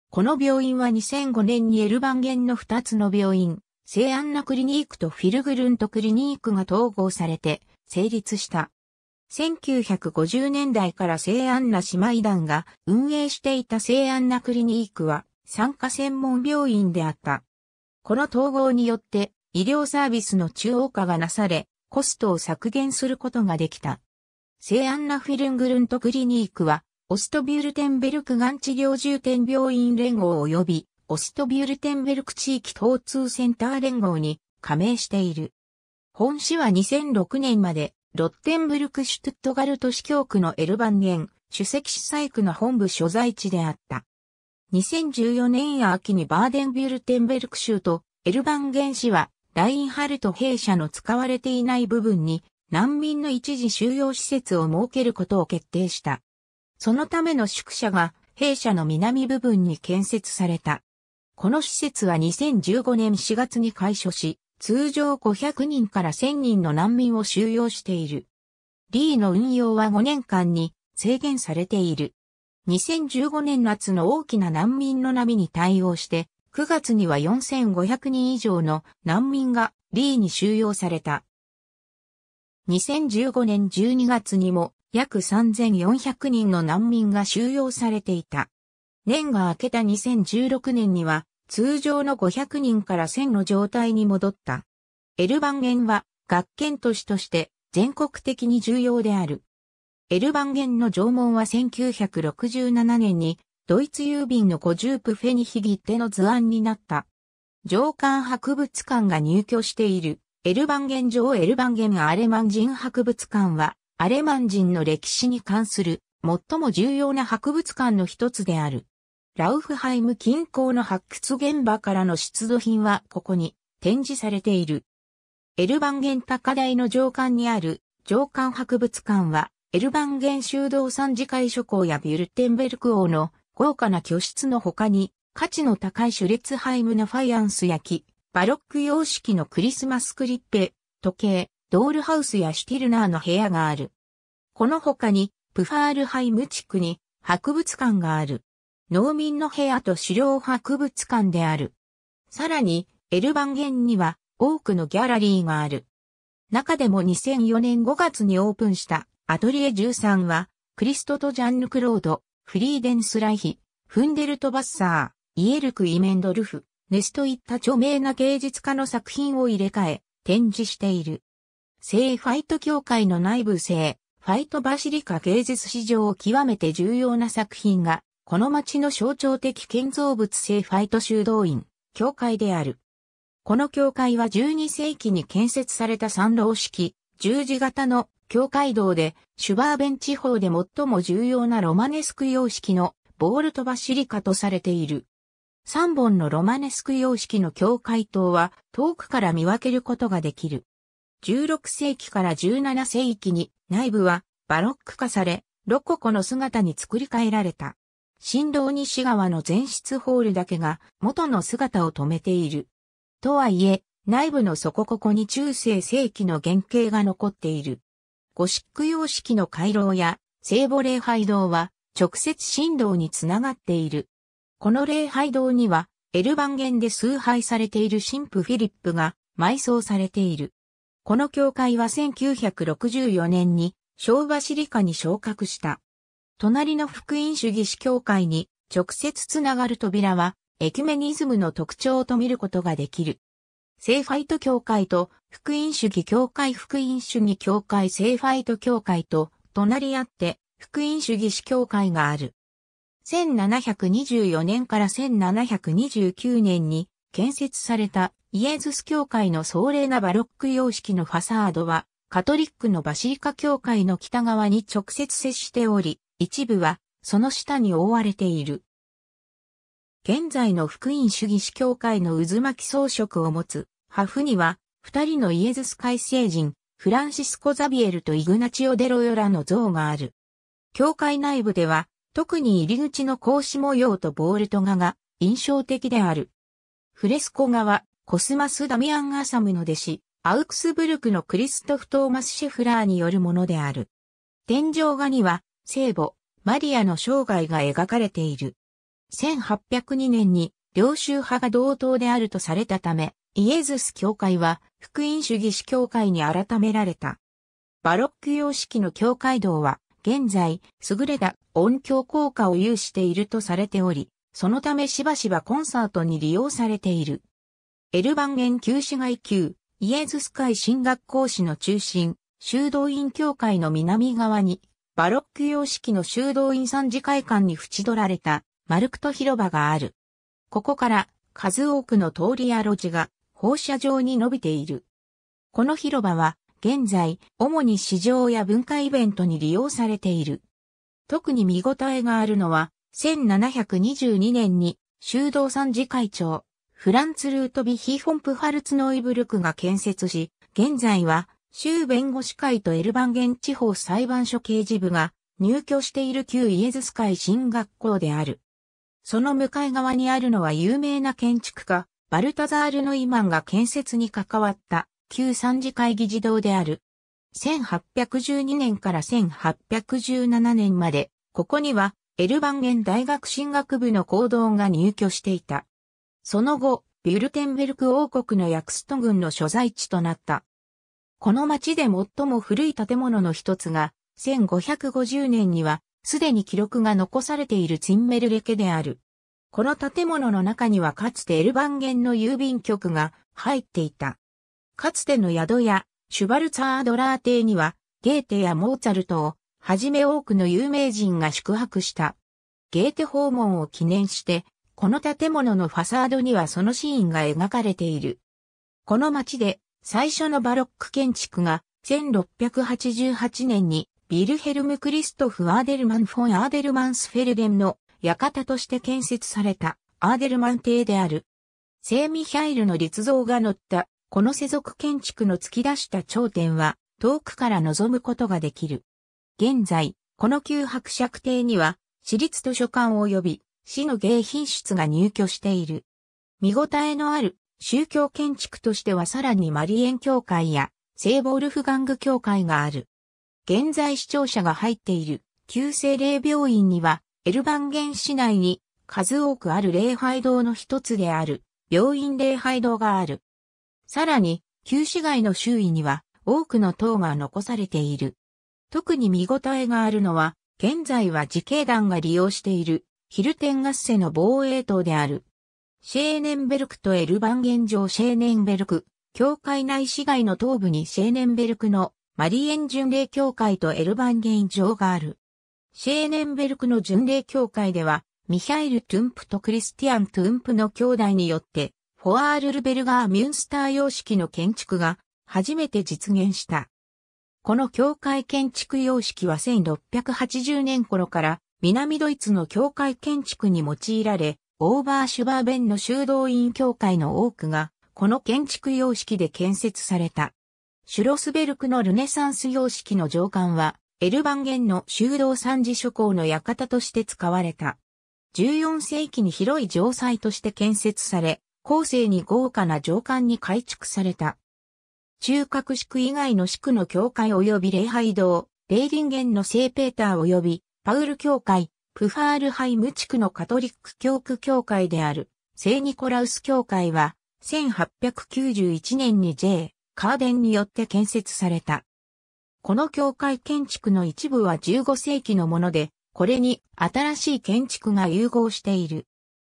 この病院は2005年にエルバンゲンの2つの病院、西安ナクリニークとフィルグルントクリニークが統合されて成立した。1950年代から西安ナ姉妹団が運営していた西安ナクリニークは産科専門病院であった。この統合によって医療サービスの中央化がなされ、コストを削減することができた。西安ナフィルングルントクリニークは、オストビュルテンベルクがん治療重点病院連合及びオストビュルテンベルク地域交通センター連合に加盟している。本市は2006年まで、ロッテンブルク・シュトゥットガルト市教区のエルバンゲン、主席市細区の本部所在地であった。2014年秋にバーデンビュルテンベルク州とエルバンゲン市はラインハルト弊社の使われていない部分に難民の一時収容施設を設けることを決定した。そのための宿舎が弊社の南部分に建設された。この施設は2015年4月に開所し、通常500人から1000人の難民を収容している。リーの運用は5年間に制限されている。2015年夏の大きな難民の波に対応して、9月には4500人以上の難民がリーに収容された。2015年12月にも約3400人の難民が収容されていた。年が明けた2016年には、通常の500人から1000の状態に戻った。エルバンゲンは、学研都市として全国的に重要である。エルバンゲンの縄文は1967年に、ドイツ郵便のコジュープフェニヒギッテの図案になった。上官博物館が入居している、エルバンゲン城エルバンゲンアレマン人博物館は、アレマン人の歴史に関する最も重要な博物館の一つである。ラウフハイム近郊の発掘現場からの出土品はここに展示されている。エルバンゲン高台の上官にある上官博物館はエルバンゲン修道三次会諸校やビュルテンベルク王の豪華な居室の他に価値の高いシュレツハイムのファイアンス焼き、バロック様式のクリスマスクリッペ、時計、ドールハウスやシュティルナーの部屋がある。この他にプファールハイム地区に博物館がある。農民の部屋と狩猟博物館である。さらに、エルバンゲンには多くのギャラリーがある。中でも2004年5月にオープンしたアトリエ13は、クリストとジャンヌ・クロード、フリーデンス・ライヒ、フンデルト・バッサー、イエルク・イメンドルフ、ネスといった著名な芸術家の作品を入れ替え、展示している。聖ファイト協会の内部聖、ファイトバシリカ芸術史上極めて重要な作品がこの町の象徴的建造物性ファイト修道院、教会である。この教会は12世紀に建設された三楼式、十字型の教会堂で、シュバーベン地方で最も重要なロマネスク様式のボールトバシリカとされている。三本のロマネスク様式の教会塔は遠くから見分けることができる。16世紀から17世紀に内部はバロック化され、ロココの姿に作り変えられた。新道西側の全室ホールだけが元の姿を止めている。とはいえ、内部のそこここに中世世紀の原型が残っている。ゴシック様式の回廊や聖母礼拝堂は直接神道につながっている。この礼拝堂にはエルバンゲンで崇拝されている神父フィリップが埋葬されている。この教会は1964年に昭和シリカに昇格した。隣の福音主義士教会に直接つながる扉は、エキュメニズムの特徴と見ることができる。聖ファイト教会と福音主義教会福音主義教会聖ファイト教会と隣り合って福音主義士教会がある。1724年から1729年に建設されたイエズス教会の壮麗なバロック様式のファサードはカトリックのバシリカ教会の北側に直接接しており、一部はその下に覆われている。現在の福音主義司教会の渦巻き装飾を持つ、ハフには、二人のイエズス会聖人、フランシスコ・ザビエルとイグナチオ・デロヨラの像がある。教会内部では、特に入り口の格子模様とボールト画が印象的である。フレスコ画は、コスマス・ダミアン・アサムの弟子、アウクスブルクのクリストフ・トーマス・シェフラーによるものである。天井画には、聖母、マリアの生涯が描かれている。1802年に領収派が同等であるとされたため、イエズス教会は福音主義史教会に改められた。バロック様式の教会堂は、現在、優れた音響効果を有しているとされており、そのためしばしばコンサートに利用されている。エルバン研旧市街級、イエズス会新学講師の中心、修道院教会の南側にバロック様式の修道院三次会館に縁取られたマルクト広場がある。ここから数多くの通りや路地が放射状に伸びている。この広場は現在主に市場や文化イベントに利用されている。特に見応えがあるのは1722年に修道三次会長フランツ・ルートビヒ・ホンプハルツノイブルクが建設し、現在は州弁護士会とエルバンゲン地方裁判所刑事部が入居している旧イエズス会新学校である。その向かい側にあるのは有名な建築家、バルタザールのイマンが建設に関わった旧三次会議児童である。1812年から1817年まで、ここにはエルバンゲン大学進学部の行動が入居していた。その後、ビュルテンベルク王国のヤクスト軍の所在地となった。この町で最も古い建物の一つが、1550年には、すでに記録が残されているツィンメルレケである。この建物の中にはかつてエルバンゲンの郵便局が入っていた。かつての宿やシュバルツァードラー邸にはゲーテやモーツァルトをはじめ多くの有名人が宿泊した。ゲーテ訪問を記念して、この建物のファサードにはそのシーンが描かれている。この街で最初のバロック建築が1688年にビルヘルム・クリストフ・アーデルマン・フォン・アーデルマンスフェルデンの館として建設されたアーデルマン邸である。セーミヒャイルの立像が載ったこの世俗建築の突き出した頂点は遠くから望むことができる。現在、この旧伯爵邸には私立図書館及び市の芸品室が入居している。見応えのある宗教建築としてはさらにマリエン教会や聖ボールフガング教会がある。現在視聴者が入っている旧聖霊病院にはエルバンゲン市内に数多くある礼拝堂の一つである病院礼拝堂がある。さらに旧市街の周囲には多くの塔が残されている。特に見応えがあるのは現在は自警団が利用しているヒルテンガッセの防衛塔である。シェーネンベルクとエルバン現状シェーネンベルク、教会内市街の東部にシェーネンベルクのマリエン巡礼教会とエルバン現状がある。シェーネンベルクの巡礼教会では、ミヒャイル・トゥンプとクリスティアン・トゥンプの兄弟によって、フォアールルベルガー・ミュンスター様式の建築が初めて実現した。この教会建築様式は1680年頃から南ドイツの教会建築に用いられ、オーバーシュバーベンの修道院教会の多くが、この建築様式で建設された。シュロスベルクのルネサンス様式の上官は、エルバンゲンの修道三次諸侯の館として使われた。14世紀に広い城塞として建設され、後世に豪華な上官に改築された。中核宿以外の宿の教会及び礼拝堂、レーディンゲンの聖ペーター及びパウル教会、プファールハイム地区のカトリック教区教会である、聖ニコラウス教会は、1891年に J. カーデンによって建設された。この教会建築の一部は15世紀のもので、これに新しい建築が融合している。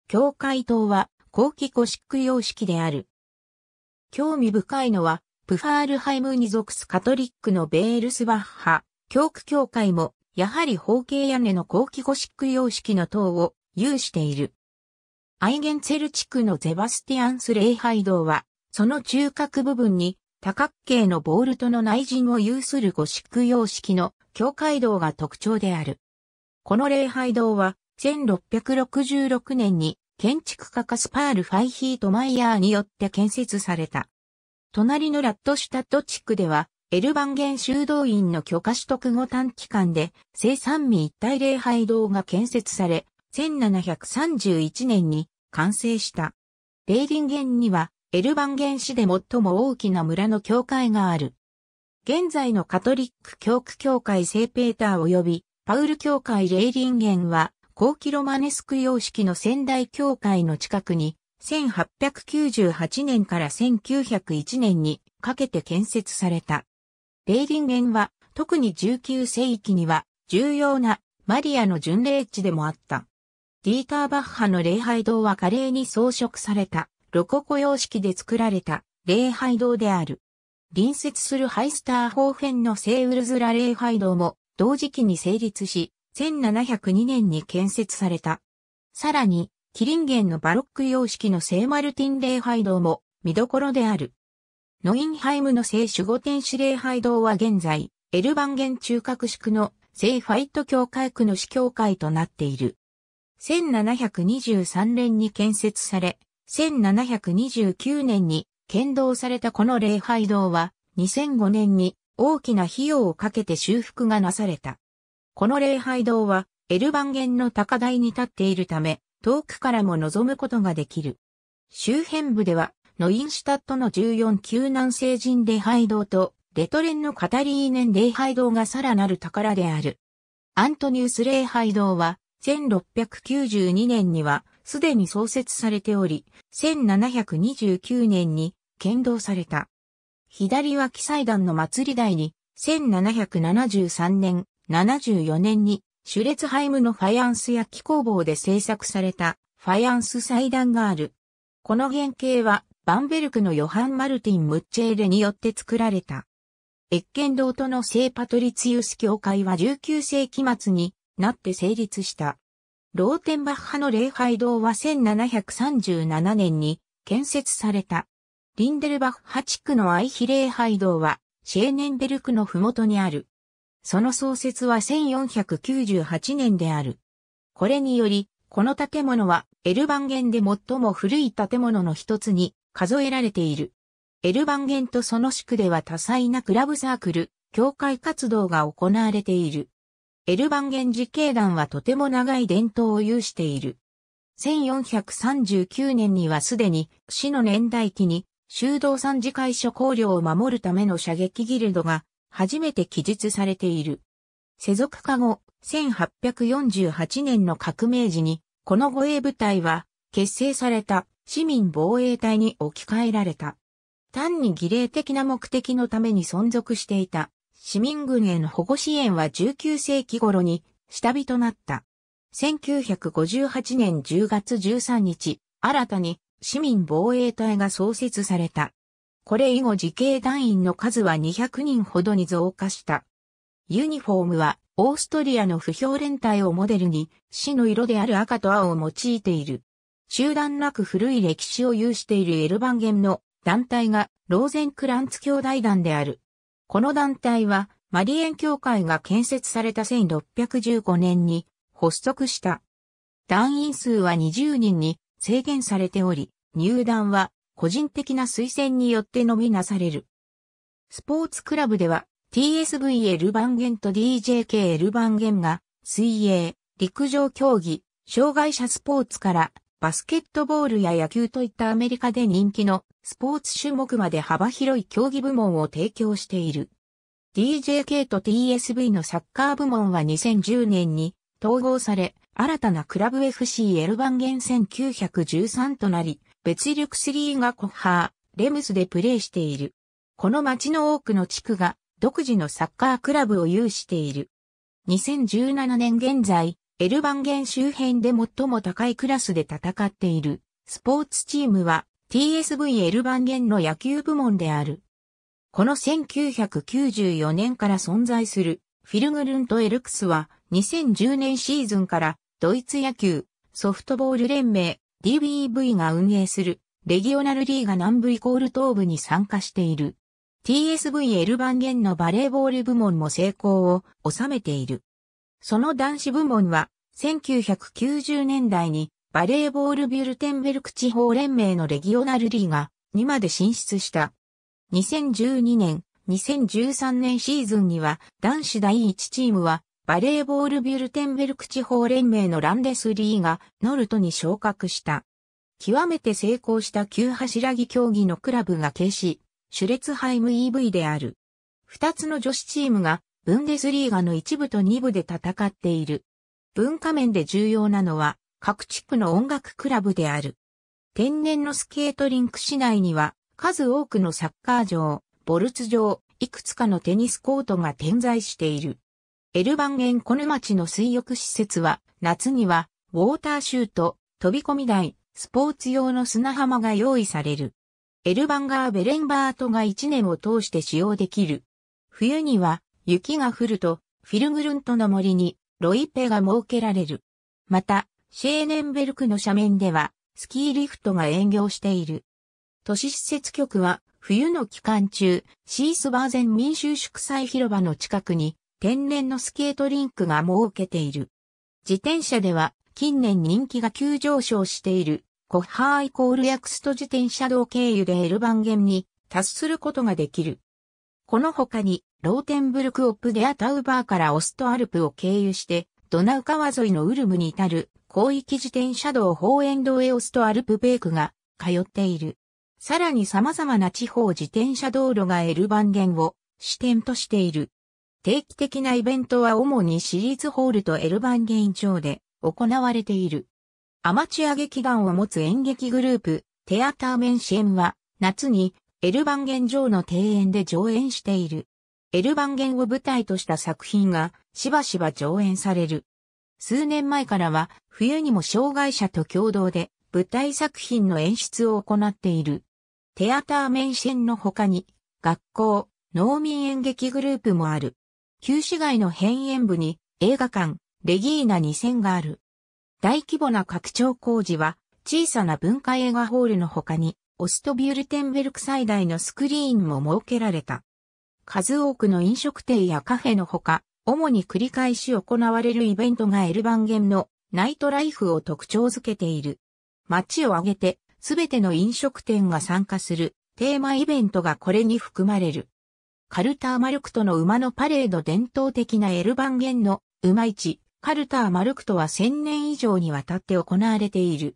教会塔は後期ゴシック様式である。興味深いのは、プファールハイムに属すカトリックのベールスバッハ、教区教会もやはり方形屋根の後期ゴシック様式の塔を有している。アイゲンツェル地区のゼバスティアンス礼拝堂は、その中核部分に多角形のボールトの内陣を有するゴシック様式の教会堂が特徴である。この礼拝堂は、1666年に建築家カスパール・ファイヒート・マイヤーによって建設された。隣のラットシュタット地区では、エルバンゲン修道院の許可取得後短期間で、聖三民一体礼拝堂が建設され、1731年に完成した。レーディンゲンには、エルバンゲン市で最も大きな村の教会がある。現在のカトリック教区教会聖ペーター及び、パウル教会レーディンゲンは、後期ロマネスク様式の仙台教会の近くに、1898年から1901年にかけて建設された。レーリンゲンは、特に19世紀には、重要なマリアの巡礼地でもあった。ディーター・バッハの礼拝堂は華麗に装飾された、ロココ様式で作られた礼拝堂である。隣接するハイスターホーフェンの聖ウルズラ礼拝堂も同時期に成立し、1702年に建設された。さらに、キリンゲンのバロック様式の聖マルティン礼拝堂も見どころである。ノインハイムの聖守護天使礼拝堂は現在、エルバンゲン中核宿の聖ファイト教会区の司教会となっている。1723年に建設され、1729年に建造されたこの礼拝堂は、2005年に大きな費用をかけて修復がなされた。この礼拝堂は、エルバンゲンの高台に立っているため、遠くからも望むことができる。周辺部では、ノインシュタットの14級南西人礼拝堂と、レトレンのカタリーネン礼拝堂がさらなる宝である。アントニウス礼拝堂は、1692年には、すでに創設されており、1729年に、建道された。左は記祭団の祭り台に、1773年、74年に、シュレツハイムのファイアンス焼き工房で制作された、ファイアンス祭壇がある。この原型は、バンベルクのヨハン・マルティン・ムッチェーレによって作られた。越ッ堂との聖パトリツユス教会は19世紀末になって成立した。ローテンバッハの礼拝堂は1737年に建設された。リンデルバッハ地区のアイヒ礼拝堂はシェーネンベルクの麓にある。その創設は1498年である。これにより、この建物はエルバンゲンで最も古い建物の一つに数えられている。エルバンゲンとその宿では多彩なクラブサークル、教会活動が行われている。エルバンゲン自警団はとても長い伝統を有している。1439年にはすでに、死の年代記に、修道参事会所公領を守るための射撃ギルドが、初めて記述されている。世俗化後、1848年の革命時に、この護衛部隊は、結成された市民防衛隊に置き換えられた。単に儀礼的な目的のために存続していた市民軍への保護支援は19世紀頃に下火となった。1958年10月13日、新たに市民防衛隊が創設された。これ以後自警団員の数は200人ほどに増加した。ユニフォームはオーストリアの不評連隊をモデルに市の色である赤と青を用いている。集団なく古い歴史を有しているエルバンゲンの団体がローゼンクランツ兄弟団である。この団体はマリエン教会が建設された1615年に発足した。団員数は20人に制限されており、入団は個人的な推薦によってのみなされる。スポーツクラブでは TSV エルバンゲンと DJK エルバンゲンが水泳、陸上競技、障害者スポーツからバスケットボールや野球といったアメリカで人気のスポーツ種目まで幅広い競技部門を提供している。DJK と TSV のサッカー部門は2010年に統合され、新たなクラブ FC エルバンゲン1913となり、別力スリーがコッハー、レムスでプレーしている。この町の多くの地区が独自のサッカークラブを有している。2017年現在、エルバンゲン周辺で最も高いクラスで戦っているスポーツチームは TSV エルバンゲンの野球部門である。この1994年から存在するフィルグルントエルクスは2010年シーズンからドイツ野球ソフトボール連盟 DBV が運営するレギオナルリーガ南部イコール東部に参加している。TSV エルバンゲンのバレーボール部門も成功を収めている。その男子部門は、1990年代にバレーボールビュルテンベルク地方連盟のレギオナルリーガにまで進出した。2012年、2013年シーズンには男子第1チームはバレーボールビュルテンベルク地方連盟のランデスリーガノルトに昇格した。極めて成功した旧柱木競技のクラブが消し、シュレツハイム EV である。二つの女子チームがブンデスリーガの一部と二部で戦っている。文化面で重要なのは各地区の音楽クラブである。天然のスケートリンク市内には数多くのサッカー場、ボルツ場、いくつかのテニスコートが点在している。エルバンゲンコヌ町の水浴施設は夏にはウォーターシュート、飛び込み台、スポーツ用の砂浜が用意される。エルバンガーベレンバートが1年を通して使用できる。冬には雪が降ると、フィルグルントの森に、ロイペが設けられる。また、シェーネンベルクの斜面では、スキーリフトが営業している。都市施設局は、冬の期間中、シースバーゼン民衆祝祭広場の近くに、天然のスケートリンクが設けている。自転車では、近年人気が急上昇している、コッハーイコールヤクスト自転車道経由でエルバンゲンに達することができる。この他に、ローテンブルク・オップ・デア・タウバーからオストアルプを経由して、ドナウ川沿いのウルムに至る広域自転車道方園道へオストアルプベークが通っている。さらに様々な地方自転車道路がエルバンゲンを支点としている。定期的なイベントは主にシリーズホールとエルバンゲン町で行われている。アマチュア劇団を持つ演劇グループ、テアターメンシェンは夏にエルバンゲン城の庭園で上演している。エルバンゲンを舞台とした作品がしばしば上演される。数年前からは冬にも障害者と共同で舞台作品の演出を行っている。テアターメンシェンの他に学校、農民演劇グループもある。旧市街の編演部に映画館、レギーナ2000がある。大規模な拡張工事は小さな文化映画ホールの他にオストビュルテンベルク最大のスクリーンも設けられた。数多くの飲食店やカフェのほか、主に繰り返し行われるイベントがエルバンゲンのナイトライフを特徴づけている。街を挙げて、すべての飲食店が参加するテーマイベントがこれに含まれる。カルターマルクトの馬のパレード伝統的なエルバンゲンの馬市、カルターマルクトは1000年以上にわたって行われている。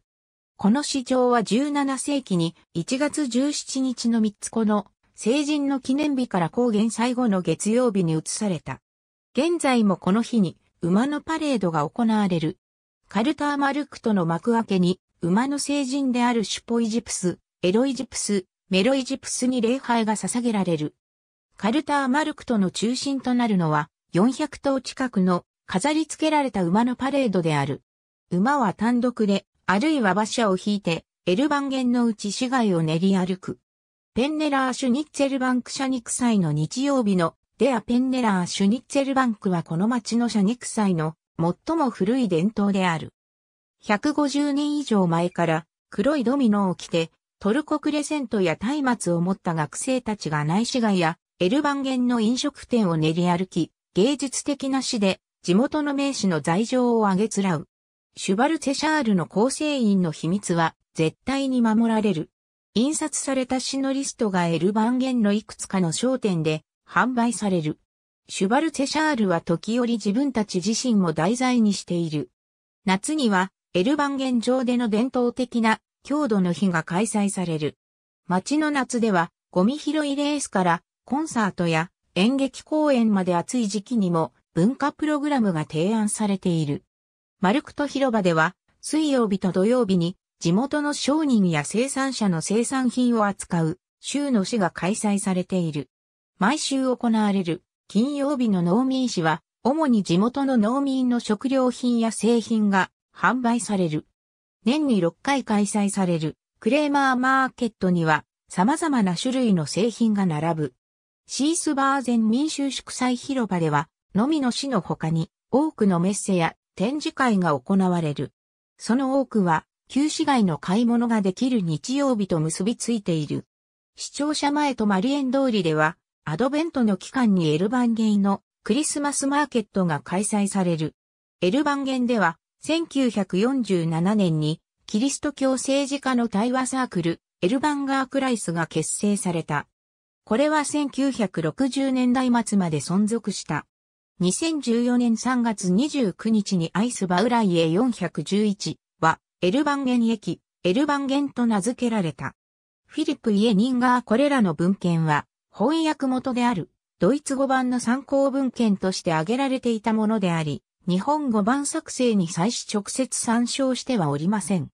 この市場は17世紀に1月17日の3つ子の成人の記念日から高原最後の月曜日に移された。現在もこの日に馬のパレードが行われる。カルターマルクとの幕開けに馬の成人であるシュポイジプス、エロイジプス、メロイジプスに礼拝が捧げられる。カルターマルクとの中心となるのは400頭近くの飾り付けられた馬のパレードである。馬は単独で、あるいは馬車を引いて、エルバンゲンのうち市街を練り歩く。ペンネラーシュニッツェルバンク社肉祭の日曜日のデアペンネラーシュニッツェルバンクはこの町の社肉祭の最も古い伝統である。150年以上前から黒いドミノを着てトルコクレセントや松明を持った学生たちが内市街やエルバンゲンの飲食店を練り歩き、芸術的な詩で地元の名士の罪状をあげつらう。シュバルツェシャールの構成員の秘密は絶対に守られる。印刷された詩のリストがエルバンゲンのいくつかの商店で販売される。シュバルツェシャールは時折自分たち自身も題材にしている。夏にはエルバンゲン上での伝統的な郷土の日が開催される。街の夏ではゴミ拾いレースからコンサートや演劇公演まで暑い時期にも文化プログラムが提案されている。マルクト広場では水曜日と土曜日に地元の商人や生産者の生産品を扱う州の市が開催されている。毎週行われる金曜日の農民市は、主に地元の農民の食料品や製品が販売される。年に6回開催されるクレーマーマーケットには様々な種類の製品が並ぶ。シースバーゼン民衆祝祭広場では、のみの市の他に多くのメッセや展示会が行われる。その多くは旧市街の買い物ができる日曜日と結びついている。視聴者前とマリエン通りでは、アドベントの期間にエルバンゲイのクリスマスマーケットが開催される。エルバンゲンでは、1947年にキリスト教政治家の対話サークル、エルバンガークライスが結成された。これは1960年代末まで存続した。2014年3月29日にアイスバウライエ411、エルバンゲン駅、エルバンゲンと名付けられた。フィリップ・イエニンガーこれらの文献は、翻訳元である、ドイツ語版の参考文献として挙げられていたものであり、日本語版作成に際し直接参照してはおりません。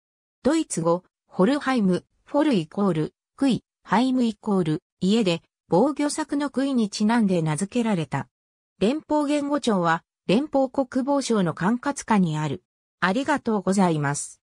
ドイツ語、ホルハイム、フォルイコール、クイ、ハイムイコール、家で、防御策のクイにちなんで名付けられた。連邦言語庁は、連邦国防省の管轄下にある。ありがとうございます。